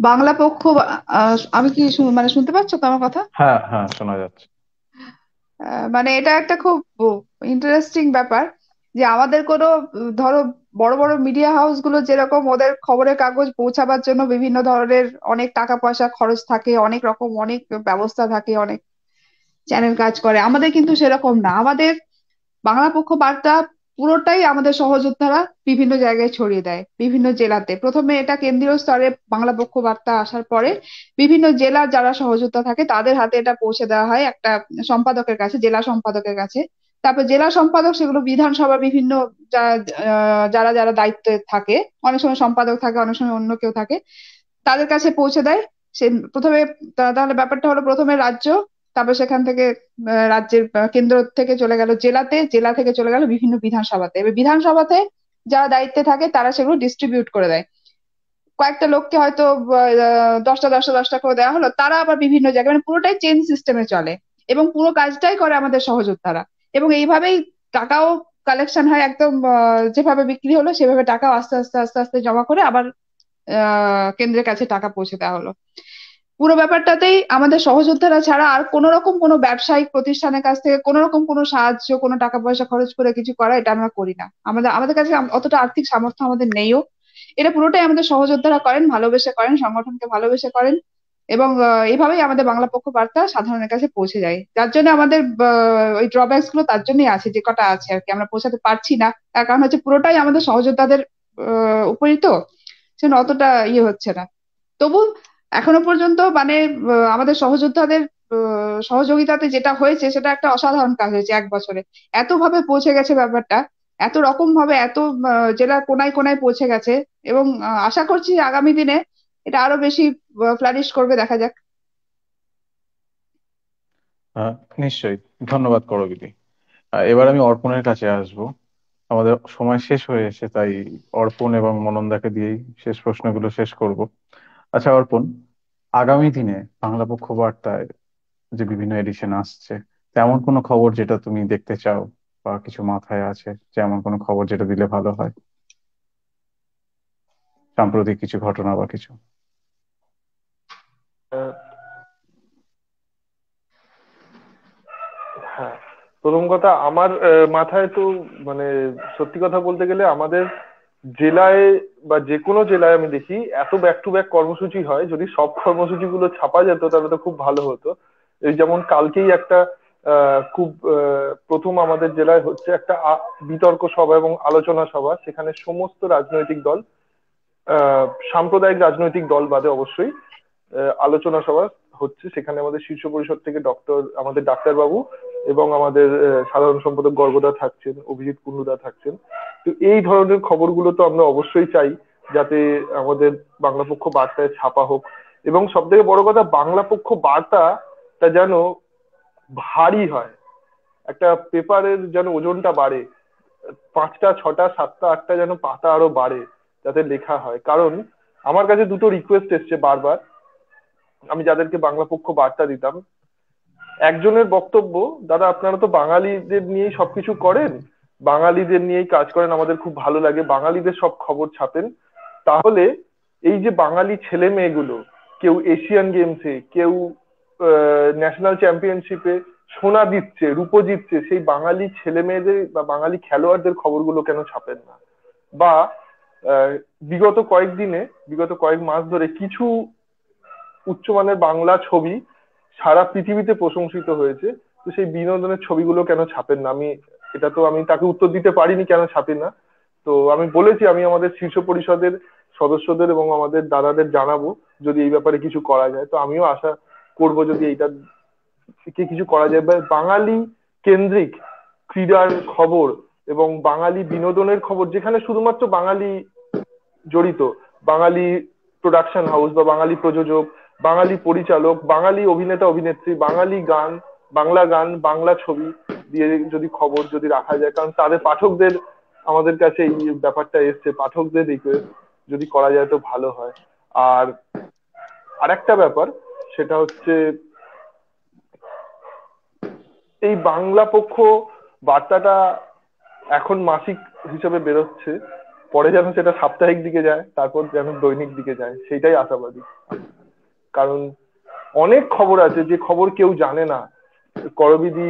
বাংলা পক্ষ আমি কি মানে শুনতে পাচ্ছ তো আমার কথা হ্যাঁ হ্যাঁ শোনা যাচ্ছে মানে এটা একটা খুব ইন্টারেস্টিং ব্যাপার যে আমাদের কোনো ধরো বড় বড় মিডিয়া হাউস গুলো যেরকম ওদের খবরের কাগজ পৌঁছাবার জন্য বিভিন্ন ধরনের অনেক টাকা পয়সা খরচ থাকে অনেক রকম অনেক ব্যবস্থা থাকে অনেক চ্যানেল কাজ করে আমাদের কিন্তু সেরকম না আমাদের বাংলা পক্ষ বার্তা পুরোটাই আমাদের সহযোদ্ধারা বিভিন্ন জায়গায় ছড়িয়ে দেয় বিভিন্ন জেলাতে প্রথমে এটা কেন্দ্রীয় স্তরে বাংলা পক্ষ বার্তা আসার পরে বিভিন্ন জেলার যারা সহযোদ্ধা থাকে তাদের হাতে এটা পৌঁছে দেওয়া হয় একটা সম্পাদকের কাছে জেলা সম্পাদকের কাছে তারপর জেলা সম্পাদক সেগুলো বিধানসভার বিভিন্ন যারা যারা দায়িত্বে থাকে অনেক সময় সম্পাদক থাকে অনেক সময় অন্য কেউ থাকে তাদের কাছে পৌঁছে দেয় সে প্রথমে তাহলে ব্যাপারটা হলো প্রথমে রাজ্য তারপর সেখান থেকে রাজ্যের কেন্দ্র থেকে চলে গেল জেলাতে জেলা থেকে চলে গেল বিভিন্ন বিধানসভাতে এবার বিধানসভাতে যারা দায়িত্বে থাকে তারা সেগুলো ডিস্ট্রিবিউট করে দেয় কয়েকটা লোককে হয়তো দশটা দশটা দশটা করে দেওয়া হলো তারা আবার বিভিন্ন জায়গায় মানে পুরোটাই চেন সিস্টেমে চলে এবং পুরো কাজটাই করে আমাদের সহযোদ্ধারা এবং এইভাবেই টাকাও কালেকশন হয় একদম যেভাবে বিক্রি হলো সেভাবে টাকা আস্তে আস্তে আস্তে আস্তে জমা করে আবার কেন্দ্রের কাছে টাকা পৌঁছে দেওয়া হলো পুরো ব্যাপারটাতেই আমাদের সহযোদ্ধারা ছাড়া আর কোন রকম কোনো ব্যবসায়িক প্রতিষ্ঠানের কাছ থেকে কোন রকম কোনো সাহায্য কোনো টাকা পয়সা খরচ করে কিছু করা এটা আমরা করি না আমাদের আমাদের কাছে অতটা আর্থিক সামর্থ্য আমাদের নেইও এটা পুরোটাই আমাদের সহযোদ্ধারা করেন ভালোবেসে করেন সংগঠনকে ভালোবেসে করেন এবং এভাবেই আমাদের বাংলা পক্ষ বার্তা সাধারণের কাছে পৌঁছে যায় যার জন্য আমাদের ওই ড্রব্যাকস গুলো তার জন্যই আছে যে কটা আছে আর কি আমরা পৌঁছাতে পারছি না তার কারণ হচ্ছে পুরোটাই আমাদের সহযোদ্ধাদের উপরই তো সেজন্য অতটা ইয়ে হচ্ছে না তবু এখনো পর্যন্ত মানে আমাদের সহযোদ্ধাদের সহযোগিতাতে যেটা হয়েছে সেটা একটা অসাধারণ কাজ হয়েছে এক বছরে এতভাবে পৌঁছে গেছে ব্যাপারটা এত রকম ভাবে এত জেলার কোনায় কোনায় পৌঁছে গেছে এবং আশা করছি আগামী দিনে এটা আরো বেশি ফ্লারিশ করবে দেখা যাক নিশ্চয়ই ধন্যবাদ করবিদি এবার আমি অর্পণের কাছে আসব আমাদের সময় শেষ হয়ে এসে তাই অর্পণ এবং মনন্দাকে দিয়েই শেষ প্রশ্নগুলো শেষ করব আচ্ছা অর্পণ আগামী দিনে বাংলা পক্ষ বার্তায় যে বিভিন্ন এডিশন আসছে তেমন কোনো খবর যেটা তুমি দেখতে চাও বা কিছু মাথায় আছে যে এমন কোনো খবর যেটা দিলে ভালো হয় সাম্প্রতিক কিছু ঘটনা বা কিছু হ্যাঁ প্রথম কথা আমার মাথায় তো মানে সত্যি কথা বলতে গেলে আমাদের জেলায় বা যে কোনো জেলায় আমি দেখি এত ব্যাক টু ব্যাক কর্মসূচি হয় যদি সব কর্মসূচি গুলো ছাপা যেত তাহলে তো খুব ভালো হতো এই যেমন কালকেই একটা খুব প্রথম আমাদের জেলায় হচ্ছে একটা বিতর্ক সভা এবং আলোচনা সভা সেখানে সমস্ত রাজনৈতিক দল সাম্প্রদায়িক রাজনৈতিক দল বাদে অবশ্যই আলোচনা সভা হচ্ছে সেখানে আমাদের শীর্ষ পরিষদ থেকে ডক্টর আমাদের ডাক্তার বাবু এবং আমাদের সাধারণ সম্পাদক গর্গদা থাকছেন অভিজিৎ কুন্ডুদা থাকছেন তো এই ধরনের খবরগুলো তো আমরা অবশ্যই চাই যাতে আমাদের বাংলা পক্ষ বার্তায় ছাপা হোক এবং সব থেকে বড় কথা বাংলা পক্ষ বার্তা তা যেন ভারী হয় একটা পেপারের যেন ওজনটা বাড়ে পাঁচটা ছটা সাতটা আটটা যেন পাতা আরো বাড়ে যাতে লেখা হয় কারণ আমার কাছে দুটো রিকোয়েস্ট এসছে বারবার আমি যাদেরকে বাংলা পক্ষ বার্তা দিতাম একজনের বক্তব্য দাদা আপনারা তো বাঙালিদের নিয়েই সবকিছু করেন বাঙালিদের নিয়েই কাজ করেন আমাদের খুব ভালো লাগে বাঙালিদের সব খবর ছাপেন তাহলে এই যে বাঙালি ছেলে মেয়েগুলো কেউ এশিয়ান গেমসে কেউ ন্যাশনাল চ্যাম্পিয়নশিপে সোনা দিচ্ছে রূপো জিতছে সেই বাঙালি ছেলে মেয়েদের বা বাঙালি খেলোয়াড়দের খবরগুলো কেন ছাপেন না বা বিগত কয়েকদিনে বিগত কয়েক মাস ধরে কিছু উচ্চমানের বাংলা ছবি সারা পৃথিবীতে প্রশংসিত হয়েছে তো সেই বিনোদনের ছবিগুলো কেন ছাপেন না আমি এটা তো আমি তাকে উত্তর দিতে পারিনি কেন ছাপে না তো আমি বলেছি আমি আমাদের শীর্ষ পরিষদের সদস্যদের এবং আমাদের দাদাদের জানাবো যদি এই ব্যাপারে কিছু করা যায় তো আমিও আশা করব যদি এইটা থেকে কিছু করা যায় বা বাঙালি কেন্দ্রিক ক্রীড়ার খবর এবং বাঙালি বিনোদনের খবর যেখানে শুধুমাত্র বাঙালি জড়িত বাঙালি প্রোডাকশন হাউস বা বাঙালি প্রযোজক বাঙালি পরিচালক বাঙালি অভিনেতা অভিনেত্রী বাঙালি গান বাংলা গান বাংলা ছবি দিয়ে যদি খবর যদি রাখা যায় কারণ তাদের পাঠকদের আমাদের কাছে এই ব্যাপারটা এসছে পাঠকদের রিকোয়েস্ট যদি করা যায় তো ভালো হয় আর আরেকটা ব্যাপার সেটা হচ্ছে এই বাংলা পক্ষ বার্তাটা এখন মাসিক হিসেবে বেরোচ্ছে পরে যেন সেটা সাপ্তাহিক দিকে যায় তারপর যেন দৈনিক দিকে যায় সেটাই আশাবাদী কারণ অনেক খবর আছে যে খবর কেউ জানে না করবিদি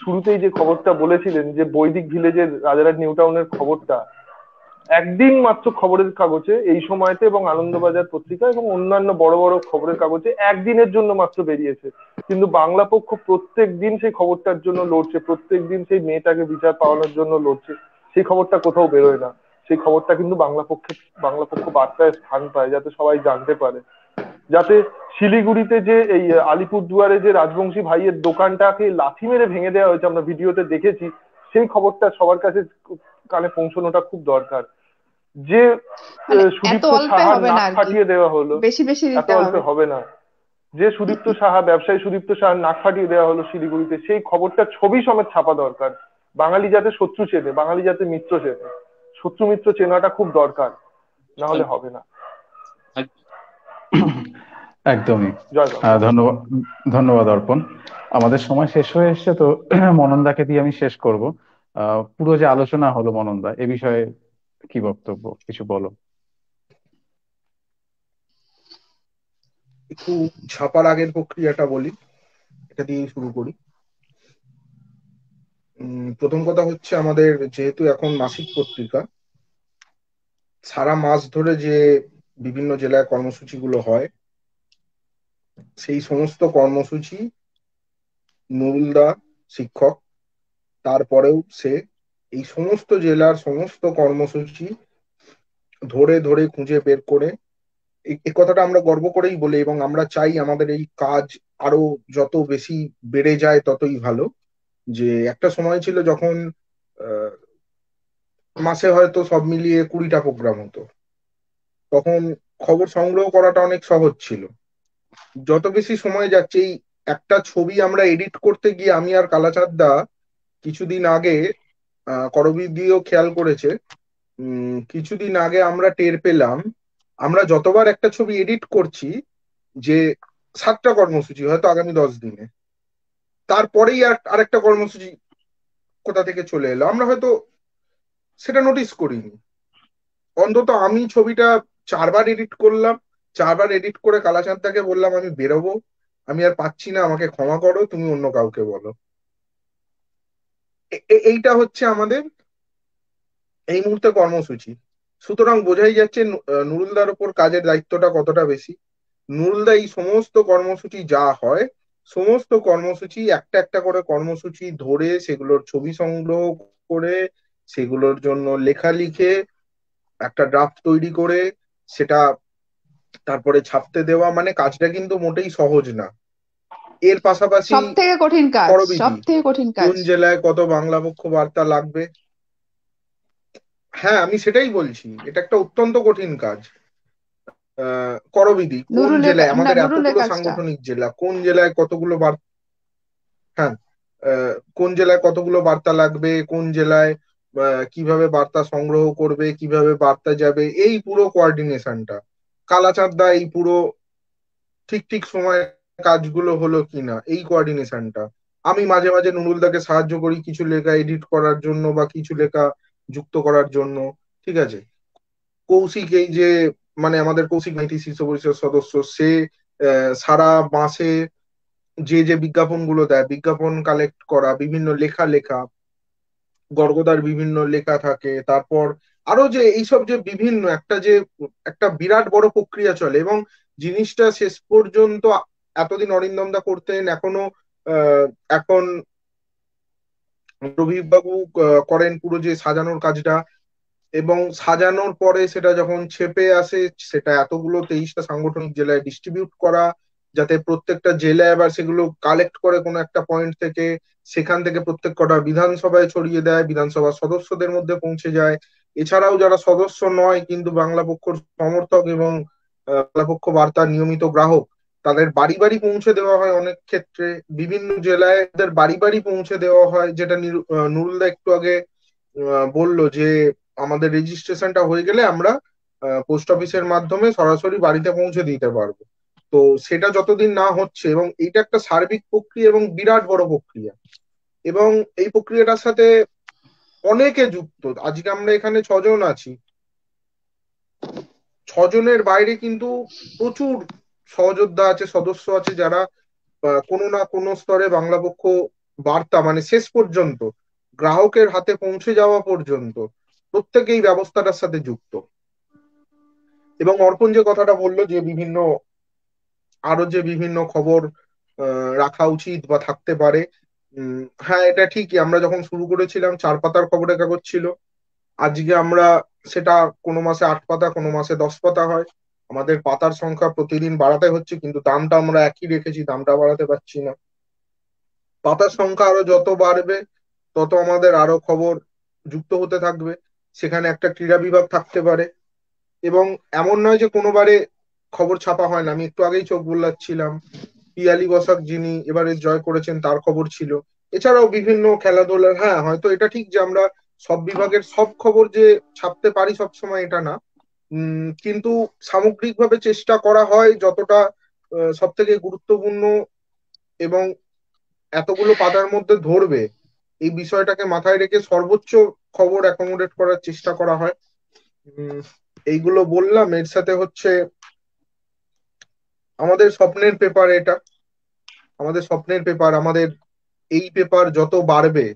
শুরুতেই যে খবরটা বলেছিলেন যে বৈদিক ভিলেজের রাজারহাট নিউ টাউনের খবরটা একদিন মাত্র খবরের কাগজে এই সময়তে এবং আনন্দবাজার পত্রিকা এবং অন্যান্য বড় বড় খবরের কাগজে একদিনের জন্য মাত্র বেরিয়েছে কিন্তু বাংলা পক্ষ প্রত্যেক দিন সেই খবরটার জন্য লড়ছে প্রত্যেক দিন সেই মেয়েটাকে বিচার পাওয়ানোর জন্য লড়ছে সেই খবরটা কোথাও বেরোয় না সেই খবরটা কিন্তু বাংলা পক্ষে বাংলা পক্ষ বার্তায় স্থান পায় যাতে সবাই জানতে পারে যাতে শিলিগুড়িতে যে এই আলিপুরদুয়ারে যে রাজবংশী ভাইয়ের দোকানটাকে লাথি মেরে ভেঙে দেওয়া হয়েছে আমরা ভিডিওতে দেখেছি সেই খবরটা সবার কাছে কানে পৌঁছানোটা খুব দরকার যে মানে সুদীপ্ত ফাটিয়ে দেওয়া হলো এত অল্পে হবে না যে সুদীপ্ত সাহা ব্যবসায়ী সুদীপ্ত সাহার নাক ফাটিয়ে দেওয়া হলো শিলিগুড়িতে সেই খবরটা ছবি সমেত ছাপা দরকার বাঙালি যাতে শত্রু চেনে বাঙালি যাতে মিত্র চেনে শত্রু মিত্র চেনাটা খুব দরকার না হলে হবে না একদমই ধন্যবাদ ধন্যবাদ অর্পণ আমাদের সময় শেষ হয়ে এসছে তো মনন্দাকে দিয়ে আমি শেষ করব পুরো যে আলোচনা হলো মনন্দা এ বিষয়ে কি বক্তব্য কিছু বলো একটু ছাপার আগের প্রক্রিয়াটা বলি এটা দিয়ে শুরু করি প্রথম কথা হচ্ছে আমাদের যেহেতু এখন মাসিক পত্রিকা সারা মাস ধরে যে বিভিন্ন জেলায় কর্মসূচিগুলো হয় সেই সমস্ত কর্মসূচি নুরুলদা শিক্ষক তারপরেও সে এই সমস্ত জেলার সমস্ত কর্মসূচি ধরে ধরে খুঁজে বের করে এ কথাটা আমরা গর্ব করেই বলি এবং আমরা চাই আমাদের এই কাজ আরো যত বেশি বেড়ে যায় ততই ভালো যে একটা সময় ছিল যখন মাসে হয়তো সব মিলিয়ে কুড়িটা প্রোগ্রাম হতো তখন খবর সংগ্রহ করাটা অনেক সহজ ছিল যত বেশি সময় যাচ্ছে এই একটা ছবি আমরা এডিট করতে গিয়ে আমি আর কালাচাঁদ দা কিছুদিন আগে করবিদিও খেয়াল করেছে কিছুদিন আগে আমরা টের পেলাম আমরা যতবার একটা ছবি এডিট করছি যে সাতটা কর্মসূচি হয়তো আগামী দশ দিনে তারপরেই আর আরেকটা কর্মসূচি কোথা থেকে চলে এলো আমরা হয়তো সেটা নোটিস করিনি অন্তত আমি ছবিটা চারবার এডিট করলাম চারবার এডিট করে কালাচাঁদটাকে বললাম আমি বেরোবো আমি আর পাচ্ছি না আমাকে ক্ষমা করো তুমি অন্য কাউকে বলো এইটা হচ্ছে আমাদের এই মুহূর্তে কর্মসূচি সুতরাং বোঝাই যাচ্ছে নুরুলদার ওপর কাজের দায়িত্বটা কতটা বেশি নুরুলদা এই সমস্ত কর্মসূচি যা হয় সমস্ত কর্মসূচি একটা একটা করে কর্মসূচি ধরে সেগুলোর ছবি সংগ্রহ করে সেগুলোর জন্য লেখা লিখে একটা ড্রাফট তৈরি করে সেটা তারপরে ছাপতে দেওয়া মানে কাজটা কিন্তু মোটেই সহজ না এর পাশাপাশি সব থেকে কঠিন কাজ সব থেকে কঠিন কাজ কোন জেলায় কত বাংলা পক্ষ বার্তা লাগবে হ্যাঁ আমি সেটাই বলছি এটা একটা অত্যন্ত কঠিন কাজ করবিধি কোন জেলায় আমাদের এতগুলো সাংগঠনিক জেলা কোন জেলায় কতগুলো বার্তা হ্যাঁ কোন জেলায় কতগুলো বার্তা লাগবে কোন জেলায় কিভাবে বার্তা সংগ্রহ করবে কিভাবে বার্তা যাবে এই পুরো কোয়ার্ডিনেশনটা কালাচাঁদ দা এই পুরো ঠিক ঠিক সময় কাজগুলো হলো কিনা এই কোয়ার্ডিনেশনটা আমি মাঝে মাঝে নুরুল দাকে সাহায্য করি কিছু লেখা এডিট করার জন্য বা কিছু লেখা যুক্ত করার জন্য ঠিক আছে কৌশিক এই যে মানে আমাদের কৌশিক মাইতি শীর্ষ পরিষদ সদস্য সে সারা মাসে যে যে বিজ্ঞাপনগুলো দেয় বিজ্ঞাপন কালেক্ট করা বিভিন্ন লেখা লেখা গর্গদার বিভিন্ন লেখা থাকে তারপর আরো যে এইসব যে বিভিন্ন একটা যে একটা বিরাট বড় প্রক্রিয়া চলে এবং জিনিসটা শেষ পর্যন্ত এতদিন অরিন্দম দা করতেন এখনো এখন রবিবাবু করেন পুরো যে সাজানোর কাজটা এবং সাজানোর পরে সেটা যখন ছেপে আসে সেটা এতগুলো তেইশটা সাংগঠনিক জেলায় ডিস্ট্রিবিউট করা যাতে প্রত্যেকটা জেলায় আবার সেগুলো কালেক্ট করে কোনো একটা পয়েন্ট থেকে সেখান থেকে প্রত্যেক কটা বিধানসভায় ছড়িয়ে দেয় বিধানসভার সদস্যদের মধ্যে পৌঁছে যায় এছাড়াও যারা সদস্য নয় কিন্তু বাংলা পক্ষর সমর্থক এবং বাংলা পক্ষ বার্তার নিয়মিত গ্রাহক তাদের বাড়ি বাড়ি পৌঁছে দেওয়া হয় অনেক ক্ষেত্রে বিভিন্ন জেলায় বাড়ি বাড়ি পৌঁছে দেওয়া হয় যেটা নুরুলদা একটু আগে বলল যে আমাদের রেজিস্ট্রেশনটা হয়ে গেলে আমরা পোস্ট অফিসের মাধ্যমে সরাসরি বাড়িতে পৌঁছে দিতে পারবো তো সেটা যতদিন না হচ্ছে এবং এইটা একটা সার্বিক প্রক্রিয়া এবং বিরাট বড় প্রক্রিয়া এবং এই প্রক্রিয়াটার সাথে অনেকে যুক্ত আজকে আমরা এখানে ছজন আছি ছজনের বাইরে কিন্তু প্রচুর সহযোদ্ধা আছে সদস্য আছে যারা কোনো না কোনো স্তরে বাংলা পক্ষ বার্তা মানে শেষ পর্যন্ত গ্রাহকের হাতে পৌঁছে যাওয়া পর্যন্ত প্রত্যেকেই ব্যবস্থাটার সাথে যুক্ত এবং অর্পণ যে কথাটা বললো যে বিভিন্ন আরো যে বিভিন্ন খবর রাখা উচিত বা থাকতে পারে হ্যাঁ এটা ঠিকই আমরা যখন শুরু করেছিলাম চার পাতার খবরের কাগজ ছিল আজকে আমরা সেটা কোনো মাসে আট পাতা কোনো মাসে দশ পাতা হয় আমাদের পাতার সংখ্যা প্রতিদিন বাড়াতে হচ্ছে কিন্তু দামটা আমরা একই রেখেছি দামটা বাড়াতে পারছি না পাতার সংখ্যা আরো যত বাড়বে তত আমাদের আরো খবর যুক্ত হতে থাকবে সেখানে একটা ক্রীড়া বিভাগ থাকতে পারে এবং এমন নয় যে কোনোবারে খবর ছাপা হয় না আমি একটু আগেই চোখ বোলাচ্ছিলাম পিয়ালি বসাক যিনি এবারে জয় করেছেন তার খবর ছিল এছাড়াও বিভিন্ন খেলাধুলার হ্যাঁ হয়তো এটা ঠিক যে আমরা সব বিভাগের সব খবর যে ছাপতে পারি সব সময় এটা না কিন্তু সামগ্রিকভাবে চেষ্টা করা হয় যতটা সব থেকে গুরুত্বপূর্ণ এবং এতগুলো পাতার মধ্যে ধরবে এই বিষয়টাকে মাথায় রেখে সর্বোচ্চ খবর অ্যাকোমোডেট করার চেষ্টা করা হয় এইগুলো বললাম এর সাথে হচ্ছে আমাদের স্বপ্নের পেপার এটা আমাদের স্বপ্নের পেপার আমাদের এই পেপার যত বাড়বে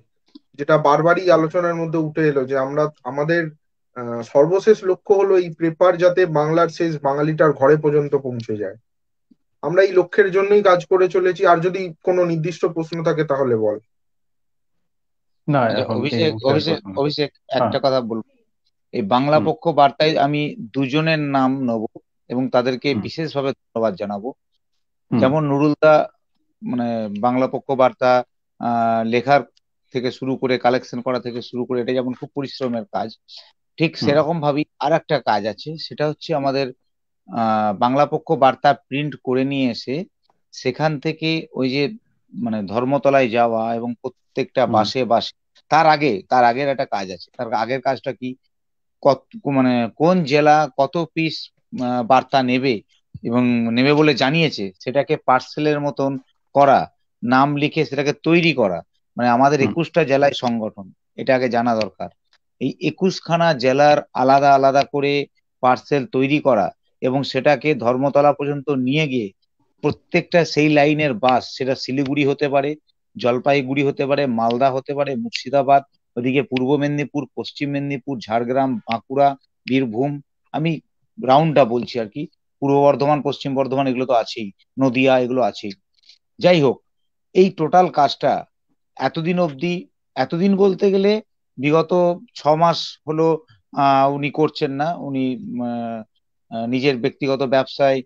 যেটা বারবারই আলোচনার মধ্যে উঠে এলো যে আমরা আমাদের সর্বশেষ লক্ষ্য হলো এই পেপার যাতে বাংলার শেষ বাঙালিটার ঘরে পর্যন্ত পৌঁছে যায় আমরা এই লক্ষ্যের জন্যই কাজ করে চলেছি আর যদি কোনো নির্দিষ্ট প্রশ্ন থাকে তাহলে বল না আচ্ছা, অভিষেক অভিষেক অভিষেক একটা হ্যাঁ। কথা বলবো এই বাংলা পক্ষ বার্তায় আমি দুজনের নাম নব এবং তাদেরকে বিশেষভাবে ধন্যবাদ জানাবো যেমন নুরুলদা মানে বাংলা পক্ষ বার্তা লেখার থেকে শুরু করে কালেকশন করা থেকে শুরু করে এটা যেমন খুব পরিশ্রমের কাজ ঠিক সেরকম ভাবেই আর একটা কাজ আছে সেটা হচ্ছে আমাদের বাংলা পক্ষ বার্তা প্রিন্ট করে নিয়ে এসে সেখান থেকে ওই যে মানে ধর্মতলায় যাওয়া এবং প্রত্যেকটা বাসে বাসে তার আগে তার আগের একটা কাজ আছে তার আগের কাজটা কি কত মানে কোন জেলা কত পিস বার্তা নেবে এবং নেবে বলে জানিয়েছে সেটাকে পার্সেলের মতন করা নাম লিখে সেটাকে তৈরি করা মানে আমাদের একুশটা জেলায় সংগঠন এটা আগে জানা দরকার এই একুশখানা জেলার আলাদা আলাদা করে পার্সেল তৈরি করা এবং সেটাকে ধর্মতলা পর্যন্ত নিয়ে গিয়ে প্রত্যেকটা সেই লাইনের বাস সেটা শিলিগুড়ি হতে পারে জলপাইগুড়ি হতে পারে মালদা হতে পারে মুর্শিদাবাদ ওদিকে পূর্ব মেদিনীপুর পশ্চিম মেদিনীপুর ঝাড়গ্রাম বাঁকুড়া বীরভূম আমি রাউন্ডটা বলছি আর কি পূর্ব বর্ধমান পশ্চিম বর্ধমান এগুলো তো আছেই নদিয়া এগুলো আছেই যাই হোক এই টোটাল কাজটা এতদিন অবধি এতদিন বলতে গেলে বিগত ছ মাস হলো উনি করছেন না উনি নিজের ব্যক্তিগত ব্যবসায়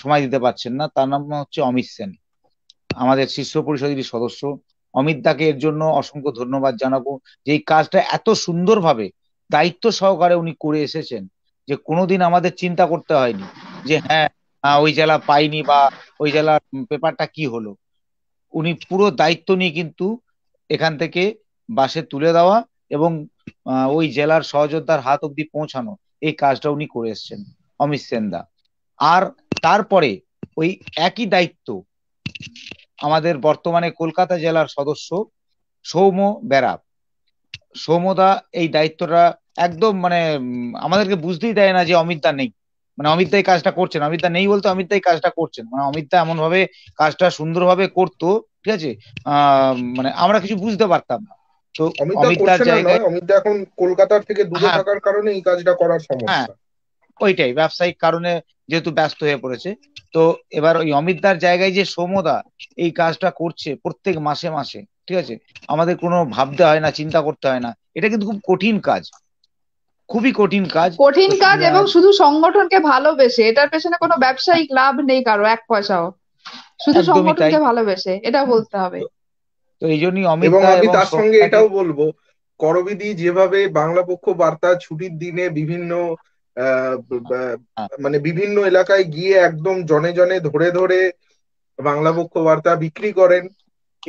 সময় দিতে পারছেন না তার নাম হচ্ছে অমিত সেন আমাদের শীর্ষ পরিষদের সদস্য অমিত দাকে এর জন্য অসংখ্য ধন্যবাদ জানাবো যে এই কাজটা এত সুন্দরভাবে দায়িত্ব সহকারে উনি করে এসেছেন যে কোনোদিন আমাদের চিন্তা করতে হয়নি যে হ্যাঁ ওই জেলা পাইনি বা ওই জেলার পেপারটা কি হলো উনি পুরো দায়িত্ব নিয়ে কিন্তু এখান থেকে বাসে তুলে দেওয়া এবং ওই জেলার সহযোদ্ধার হাত অব্দি পৌঁছানো এই কাজটা উনি করে এসছেন অমিত সেন্দা আর তারপরে ওই একই দায়িত্ব আমাদের বর্তমানে কলকাতা জেলার সদস্য সৌম বেরা সৌমদা এই দায়িত্বটা একদম মানে আমাদেরকে বুঝতেই দেয় না যে অমিত দা নেই মানে অমিত এই কাজটা করছেন অমিত দা নেই বলতে অমিত দাই কাজটা করছেন মানে অমিত দা এমন ভাবে কাজটা সুন্দরভাবে করতো ঠিক আছে মানে আমরা কিছু বুঝতে পারতাম না তো অমিত দার জায়গায় অমিত দা এখন কলকাতার থেকে দূরে হ্যাঁ। থাকার কারণে এই কাজটা করার সমস্যা হ্যাঁ, ওইটাই ব্যবসায়িক কারণে যেহেতু ব্যস্ত হয়ে পড়েছে তো এবার ওই অমিত দার জায়গায় যে সমদা এই কাজটা করছে প্রত্যেক মাসে মাসে ঠিক আছে আমাদের কোনো ভাবতে হয় না চিন্তা করতে হয় না এটা কিন্তু খুব কঠিন কাজ খুবই কঠিন কাজ কঠিন কাজ এবং শুধু সংগঠনকে ভালোবেসে এটার পেছনে কোনো ব্যবসায়িক লাভ নেই কারো এক পয়সাও শুধু সংগঠনকে ভালোবেসে এটা বলতে হবে তো এই জন্যই এবং আমি তার সঙ্গে এটাও বলবো করবিধি যেভাবে বাংলা পক্ষ বার্তা ছুটির দিনে বিভিন্ন হ্যাঁ। মানে বিভিন্ন এলাকায় গিয়ে একদম জনে জনে ধরে ধরে বাংলা পক্ষ বার্তা বিক্রি করেন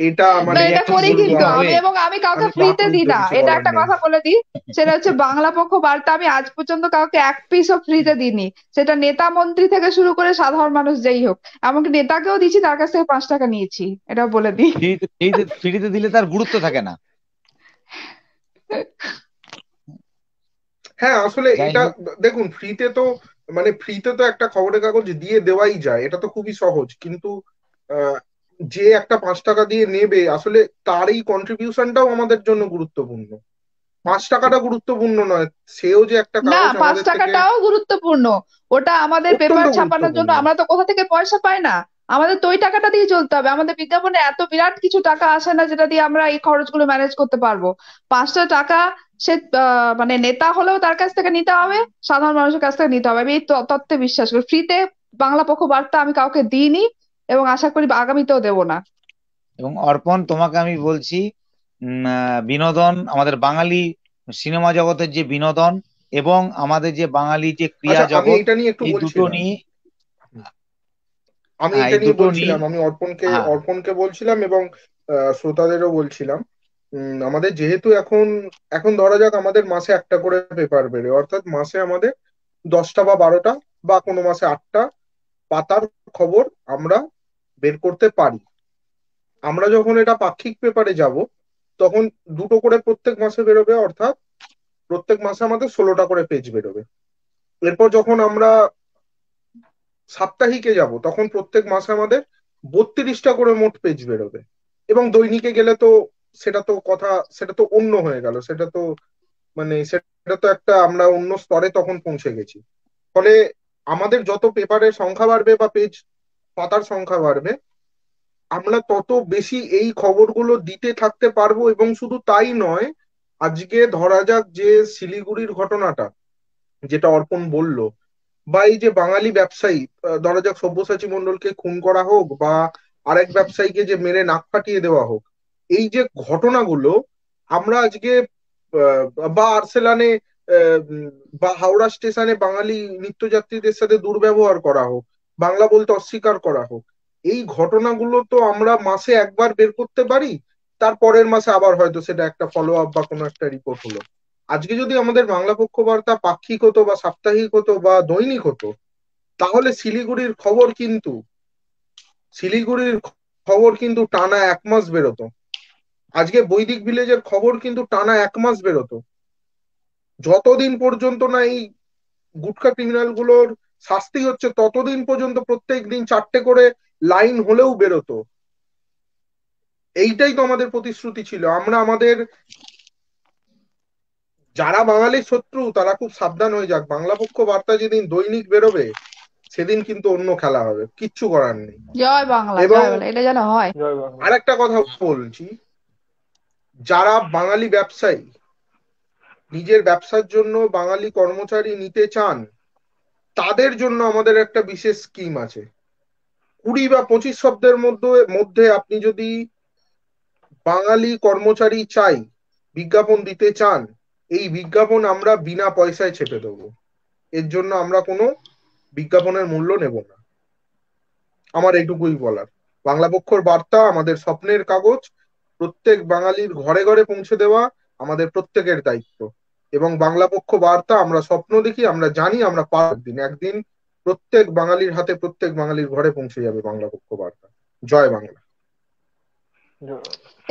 এটা মানে এটা করি কিন্তু আমি এবং আমি কাউকে ফ্রিতে দিই না এটা একটা কথা বলে দিই সেটা হচ্ছে বাংলা পক্ষ বার্তা আমি আজ পর্যন্ত কাউকে এক পিসও ফ্রিতে দিইনি সেটা নেতা মন্ত্রী থেকে শুরু করে সাধারণ মানুষ যেই হোক এমনকি নেতাকেও দিচ্ছি তার কাছ থেকে পাঁচ টাকা নিয়েছি এটা বলে দিই ফ্রিতে দিলে তার গুরুত্ব থাকে না হ্যাঁ আসলে এটা দেখুন ফ্রিতে তো মানে ফ্রিতে তো একটা খবরের কাগজ দিয়ে দেওয়াই যায় এটা তো খুবই সহজ কিন্তু যে একটা পাঁচ টাকা দিয়ে নেবে আসলে তার এই কন্ট্রিবিউশনটাও আমাদের জন্য গুরুত্বপূর্ণ পাঁচ টাকাটা গুরুত্বপূর্ণ নয় সেও যে একটা না পাঁচ টাকাটাও গুরুত্বপূর্ণ ওটা আমাদের পেপার ছাপানোর জন্য আমরা তো কোথা থেকে পয়সা পাই না আমাদের তো ওই টাকাটা দিয়ে চলতে হবে আমাদের বিজ্ঞাপনে এত বিরাট কিছু টাকা আসে না যেটা দিয়ে আমরা এই খরচগুলো ম্যানেজ করতে পারবো পাঁচটা টাকা সে মানে নেতা হলেও তার কাছ থেকে নিতে হবে সাধারণ মানুষের কাছ থেকে নিতে হবে আমি এই তত্ত্বে বিশ্বাস করি ফ্রিতে বাংলা পক্ষ বার্তা আমি কাউকে দিইনি এবং আশা করি আগামীতেও দেব না এবং অর্পণ তোমাকে আমি বলছি বিনোদন আমাদের বাঙালি সিনেমা জগতের যে বিনোদন এবং আমাদের যে বাঙালি যে ক্রিয়া আচ্ছা, জগৎ এই দুটো নিয়ে আমি হ্যাঁ, এটা নিয়ে বলছিলাম আমি অর্পণকে হ্যাঁ। অর্পণকে বলছিলাম এবং শ্রোতাদেরও বলছিলাম আমাদের যেহেতু এখন এখন ধরা যাক আমাদের মাসে একটা করে পেপার বেরোয় অর্থাৎ মাসে আমাদের দশটা বা বারোটা বা কোনো মাসে আটটা পাতার খবর আমরা বের করতে পারি আমরা যখন এটা পাক্ষিক পেপারে যাব তখন দুটো করে প্রত্যেক মাসে বেরোবে অর্থাৎ প্রত্যেক মাসে আমাদের ষোলোটা করে পেজ বেরোবে এরপর যখন আমরা সাপ্তাহিকে যাব তখন প্রত্যেক মাসে আমাদের বত্রিশটা করে মোট পেজ বেরোবে এবং দৈনিকে গেলে তো সেটা তো কথা সেটা তো অন্য হয়ে গেল সেটা তো মানে সেটা তো একটা আমরা অন্য স্তরে তখন পৌঁছে গেছি ফলে আমাদের যত পেপারের সংখ্যা বাড়বে বা পেজ পাতার সংখ্যা বাড়বে আমরা তত বেশি এই খবরগুলো দিতে থাকতে পারবো এবং শুধু তাই নয় আজকে ধরা যাক যে শিলিগুড়ির ঘটনাটা যেটা অর্পণ বলল বা এই যে বাঙালি ব্যবসায়ী ধরা যাক সব্যসাচী মন্ডলকে খুন করা হোক বা আরেক ব্যবসায়ীকে যে মেরে নাক ফাটিয়ে দেওয়া হোক এই যে ঘটনাগুলো আমরা আজকে বা আর্সেলানে বা হাওড়া স্টেশনে বাঙালি নিত্যযাত্রীদের সাথে দুর্ব্যবহার করা হোক বাংলা বলতে অস্বীকার করা হোক এই ঘটনাগুলো তো আমরা মাসে একবার বের করতে পারি তার পরের মাসে আবার হয়তো সেটা একটা ফলো আপ বা কোনো একটা রিপোর্ট হলো আজকে যদি আমাদের বাংলা পক্ষবার্তা পাক্ষিক হতো বা সাপ্তাহিক হতো বা দৈনিক হতো তাহলে শিলিগুড়ির খবর কিন্তু শিলিগুড়ির খবর কিন্তু টানা এক মাস বেরোতো আজকে বৈদিক ভিলেজের খবর কিন্তু টানা এক মাস বেরোতো যতদিন পর্যন্ত না এই গুটখা ক্রিমিনাল গুলোর শাস্তি হচ্ছে ততদিন পর্যন্ত প্রত্যেক দিন চারটে করে লাইন হলেও বেরোতো এইটাই তো আমাদের প্রতিশ্রুতি ছিল আমরা আমাদের যারা বাঙালির শত্রু তারা খুব সাবধান হয়ে যাক বাংলা পক্ষ বার্তা যেদিন দৈনিক বেরোবে সেদিন কিন্তু অন্য খেলা হবে কিচ্ছু করার নেই জয় বাংলা এবং এটা যেন হয় আর একটা কথা বলছি যারা বাঙালি ব্যবসায়ী নিজের ব্যবসার জন্য বাঙালি কর্মচারী নিতে চান তাদের জন্য আমাদের একটা বিশেষ স্কিম আছে কুড়ি বা পঁচিশ শব্দের মধ্যে মধ্যে আপনি যদি বাঙালি কর্মচারী চাই বিজ্ঞাপন দিতে চান এই বিজ্ঞাপন আমরা বিনা পয়সায় ছেপে দেব এর জন্য আমরা কোনো বিজ্ঞাপনের মূল্য নেব না আমার এটুকুই বলার বাংলা পক্ষর বার্তা আমাদের স্বপ্নের কাগজ প্রত্যেক বাঙালির ঘরে ঘরে পৌঁছে দেওয়া আমাদের প্রত্যেকের দায়িত্ব এবং বাংলা পক্ষ বার্তা আমরা স্বপ্ন দেখি আমরা জানি আমরা পারদিন একদিন একদিন প্রত্যেক বাঙালির হাতে প্রত্যেক বাঙালির ঘরে পৌঁছে যাবে বাংলা পক্ষ বার্তা জয় বাংলা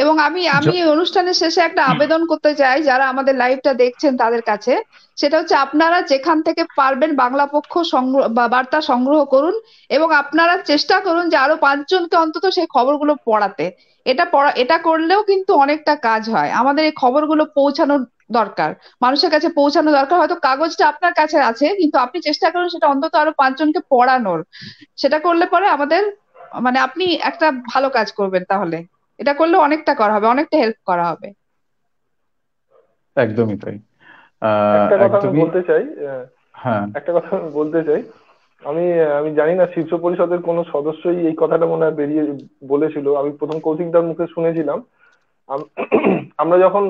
এবং আমি আমি অনুষ্ঠানের শেষে একটা আবেদন করতে চাই যারা আমাদের লাইভটা দেখছেন তাদের কাছে সেটা হচ্ছে আপনারা যেখান থেকে পারবেন বাংলা পক্ষ সংগ্রহ বার্তা সংগ্রহ করুন এবং আপনারা চেষ্টা করুন যে আরো পাঁচজনকে অন্তত সেই খবরগুলো পড়াতে এটা পড়া এটা করলেও কিন্তু অনেকটা কাজ হয় আমাদের এই খবরগুলো পৌঁছানোর দরকার মানুষের কাছে পৌঁছানো দরকার হয়তো কাগজটা আপনার কাছে আছে কিন্তু আপনি চেষ্টা করুন সেটা অন্তত আরো পাঁচজনকে পড়ানোর সেটা করলে পরে আমাদের মানে আপনি একটা ভালো কাজ করবেন তাহলে এটা করলে অনেকটা করা হবে অনেকটা হেল্প করা হবে একদমই তাই একটা কথা আমি বলতে চাই হ্যাঁ একটা কথা আমি বলতে চাই আমি আমি জানি না শীর্ষ পরিষদের কোনো সদস্যই এই কথাটা মনে হয় বেরিয়ে বলেছিল আমি প্রথম কৌশিকদার মুখে শুনেছিলাম আমরা যখন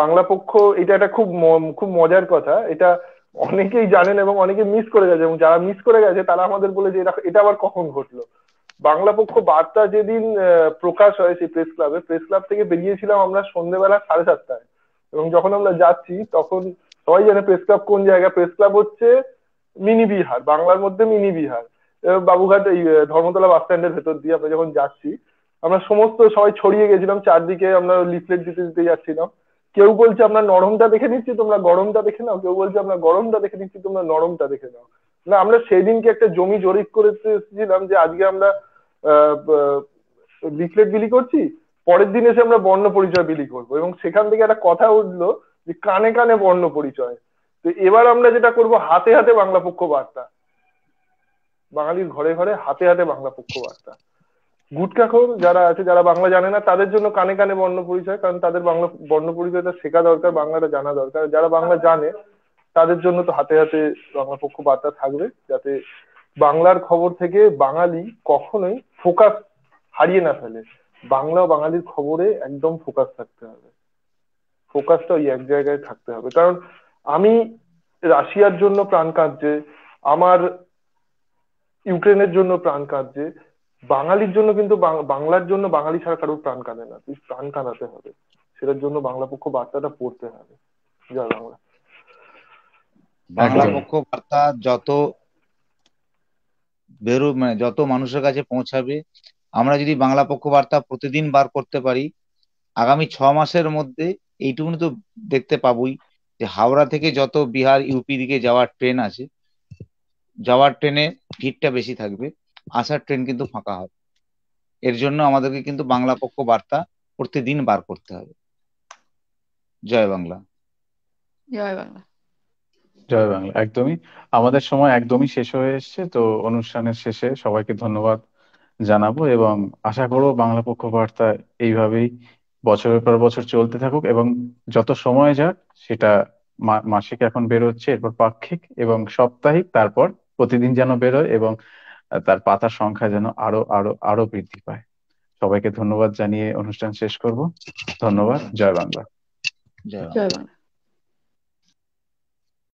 বাংলা পক্ষ এটা একটা খুব খুব মজার কথা এটা অনেকেই জানেন এবং অনেকে মিস করে গেছে এবং যারা মিস করে গেছে তারা আমাদের বলেছে এটা আবার কখন ঘটলো বাংলা পক্ষ বার্তা যেদিন প্রকাশ হয় সেই প্রেস ক্লাবে প্রেস ক্লাব থেকে বেরিয়েছিলাম আমরা সন্ধ্যেবেলা সাড়ে সাতটায় এবং যখন আমরা যাচ্ছি তখন সবাই জানে প্রেস ক্লাব কোন জায়গা প্রেস ক্লাব হচ্ছে মিনি বিহার বাংলার মধ্যে মিনি বিহার বাবুঘাট এই ধর্মতলা বাস স্ট্যান্ডের ভেতর দিয়ে আমরা যখন যাচ্ছি আমরা সমস্ত সবাই ছড়িয়ে গেছিলাম চারদিকে আমরা লিফলেট দিতে দিতে যাচ্ছিলাম কেউ বলছে আমরা নরমটা দেখে নিচ্ছি তোমরা গরমটা দেখে নাও কেউ বলছে আমরা গরমটা দেখে নিচ্ছি তোমরা নরমটা দেখে নাও না আমরা সেদিনকে একটা জমি জরিপ করে এসেছিলাম যে আজকে আমরা লিফলেট বিলি করছি পরের দিন এসে আমরা বর্ণ পরিচয় বিলি করবো এবং সেখান থেকে একটা কথা উঠলো যে কানে কানে বর্ণ পরিচয় তো এবার আমরা যেটা করব হাতে হাতে বাংলা পক্ষ বার্তা বাঙালির ঘরে ঘরে হাতে হাতে বাংলা পক্ষ বার্তা গুটখাখোর যারা আছে যারা বাংলা জানে না তাদের জন্য কানে কানে বর্ণ পরিচয় কারণ তাদের বাংলা বর্ণ পরিচয়টা শেখা দরকার বাংলাটা জানা দরকার যারা বাংলা জানে তাদের জন্য তো হাতে হাতে বাংলা পক্ষ বার্তা থাকবে যাতে বাংলার খবর থেকে বাঙালি কখনোই ফোকাস হারিয়ে না ফেলে বাংলা ও বাঙালির খবরে একদম ফোকাস থাকতে হবে ফোকাসটা ওই এক জায়গায় থাকতে হবে কারণ আমি রাশিয়ার জন্য প্রাণ কাঁদছে আমার ইউক্রেনের জন্য প্রাণ কাঁদছে বাঙালির জন্য কিন্তু বাংলার জন্য বাঙালি ছাড়া কারোর প্রাণ কাঁদে না প্রাণ কাঁদাতে হবে সেটার জন্য বাংলা পক্ষ বার্তাটা পড়তে হবে জয় বাংলা বাংলা পক্ষ বার্তা যত বেরো মানে যত মানুষের কাছে পৌঁছাবে আমরা যদি বাংলা পক্ষ বার্তা প্রতিদিন বার করতে পারি আগামী ছ মাসের মধ্যে এইটুকুনি তো দেখতে পাবই যে হাওড়া থেকে যত বিহার ইউপি দিকে যাওয়ার ট্রেন আছে যাওয়ার ট্রেনে ভিড়টা বেশি থাকবে আসার ট্রেন কিন্তু ফাঁকা হবে এর জন্য আমাদেরকে কিন্তু বাংলা পক্ষ বার্তা প্রতিদিন বার করতে হবে জয় বাংলা জয় বাংলা জয় বাংলা একদমই আমাদের সময় একদমই শেষ হয়ে এসছে তো অনুষ্ঠানের শেষে সবাইকে ধন্যবাদ জানাবো এবং আশা করব বাংলা পক্ষ বার্তা এইভাবেই বছরের পর বছর চলতে থাকুক এবং যত সময় যাক সেটা মাসিক এখন বেরোচ্ছে এরপর পাক্ষিক এবং সাপ্তাহিক তারপর প্রতিদিন যেন বেরোয় এবং তার পাতার সংখ্যা যেন আরো আরো আরো বৃদ্ধি পায় সবাইকে ধন্যবাদ জানিয়ে অনুষ্ঠান শেষ করব ধন্যবাদ জয় বাংলা জয় বাংলা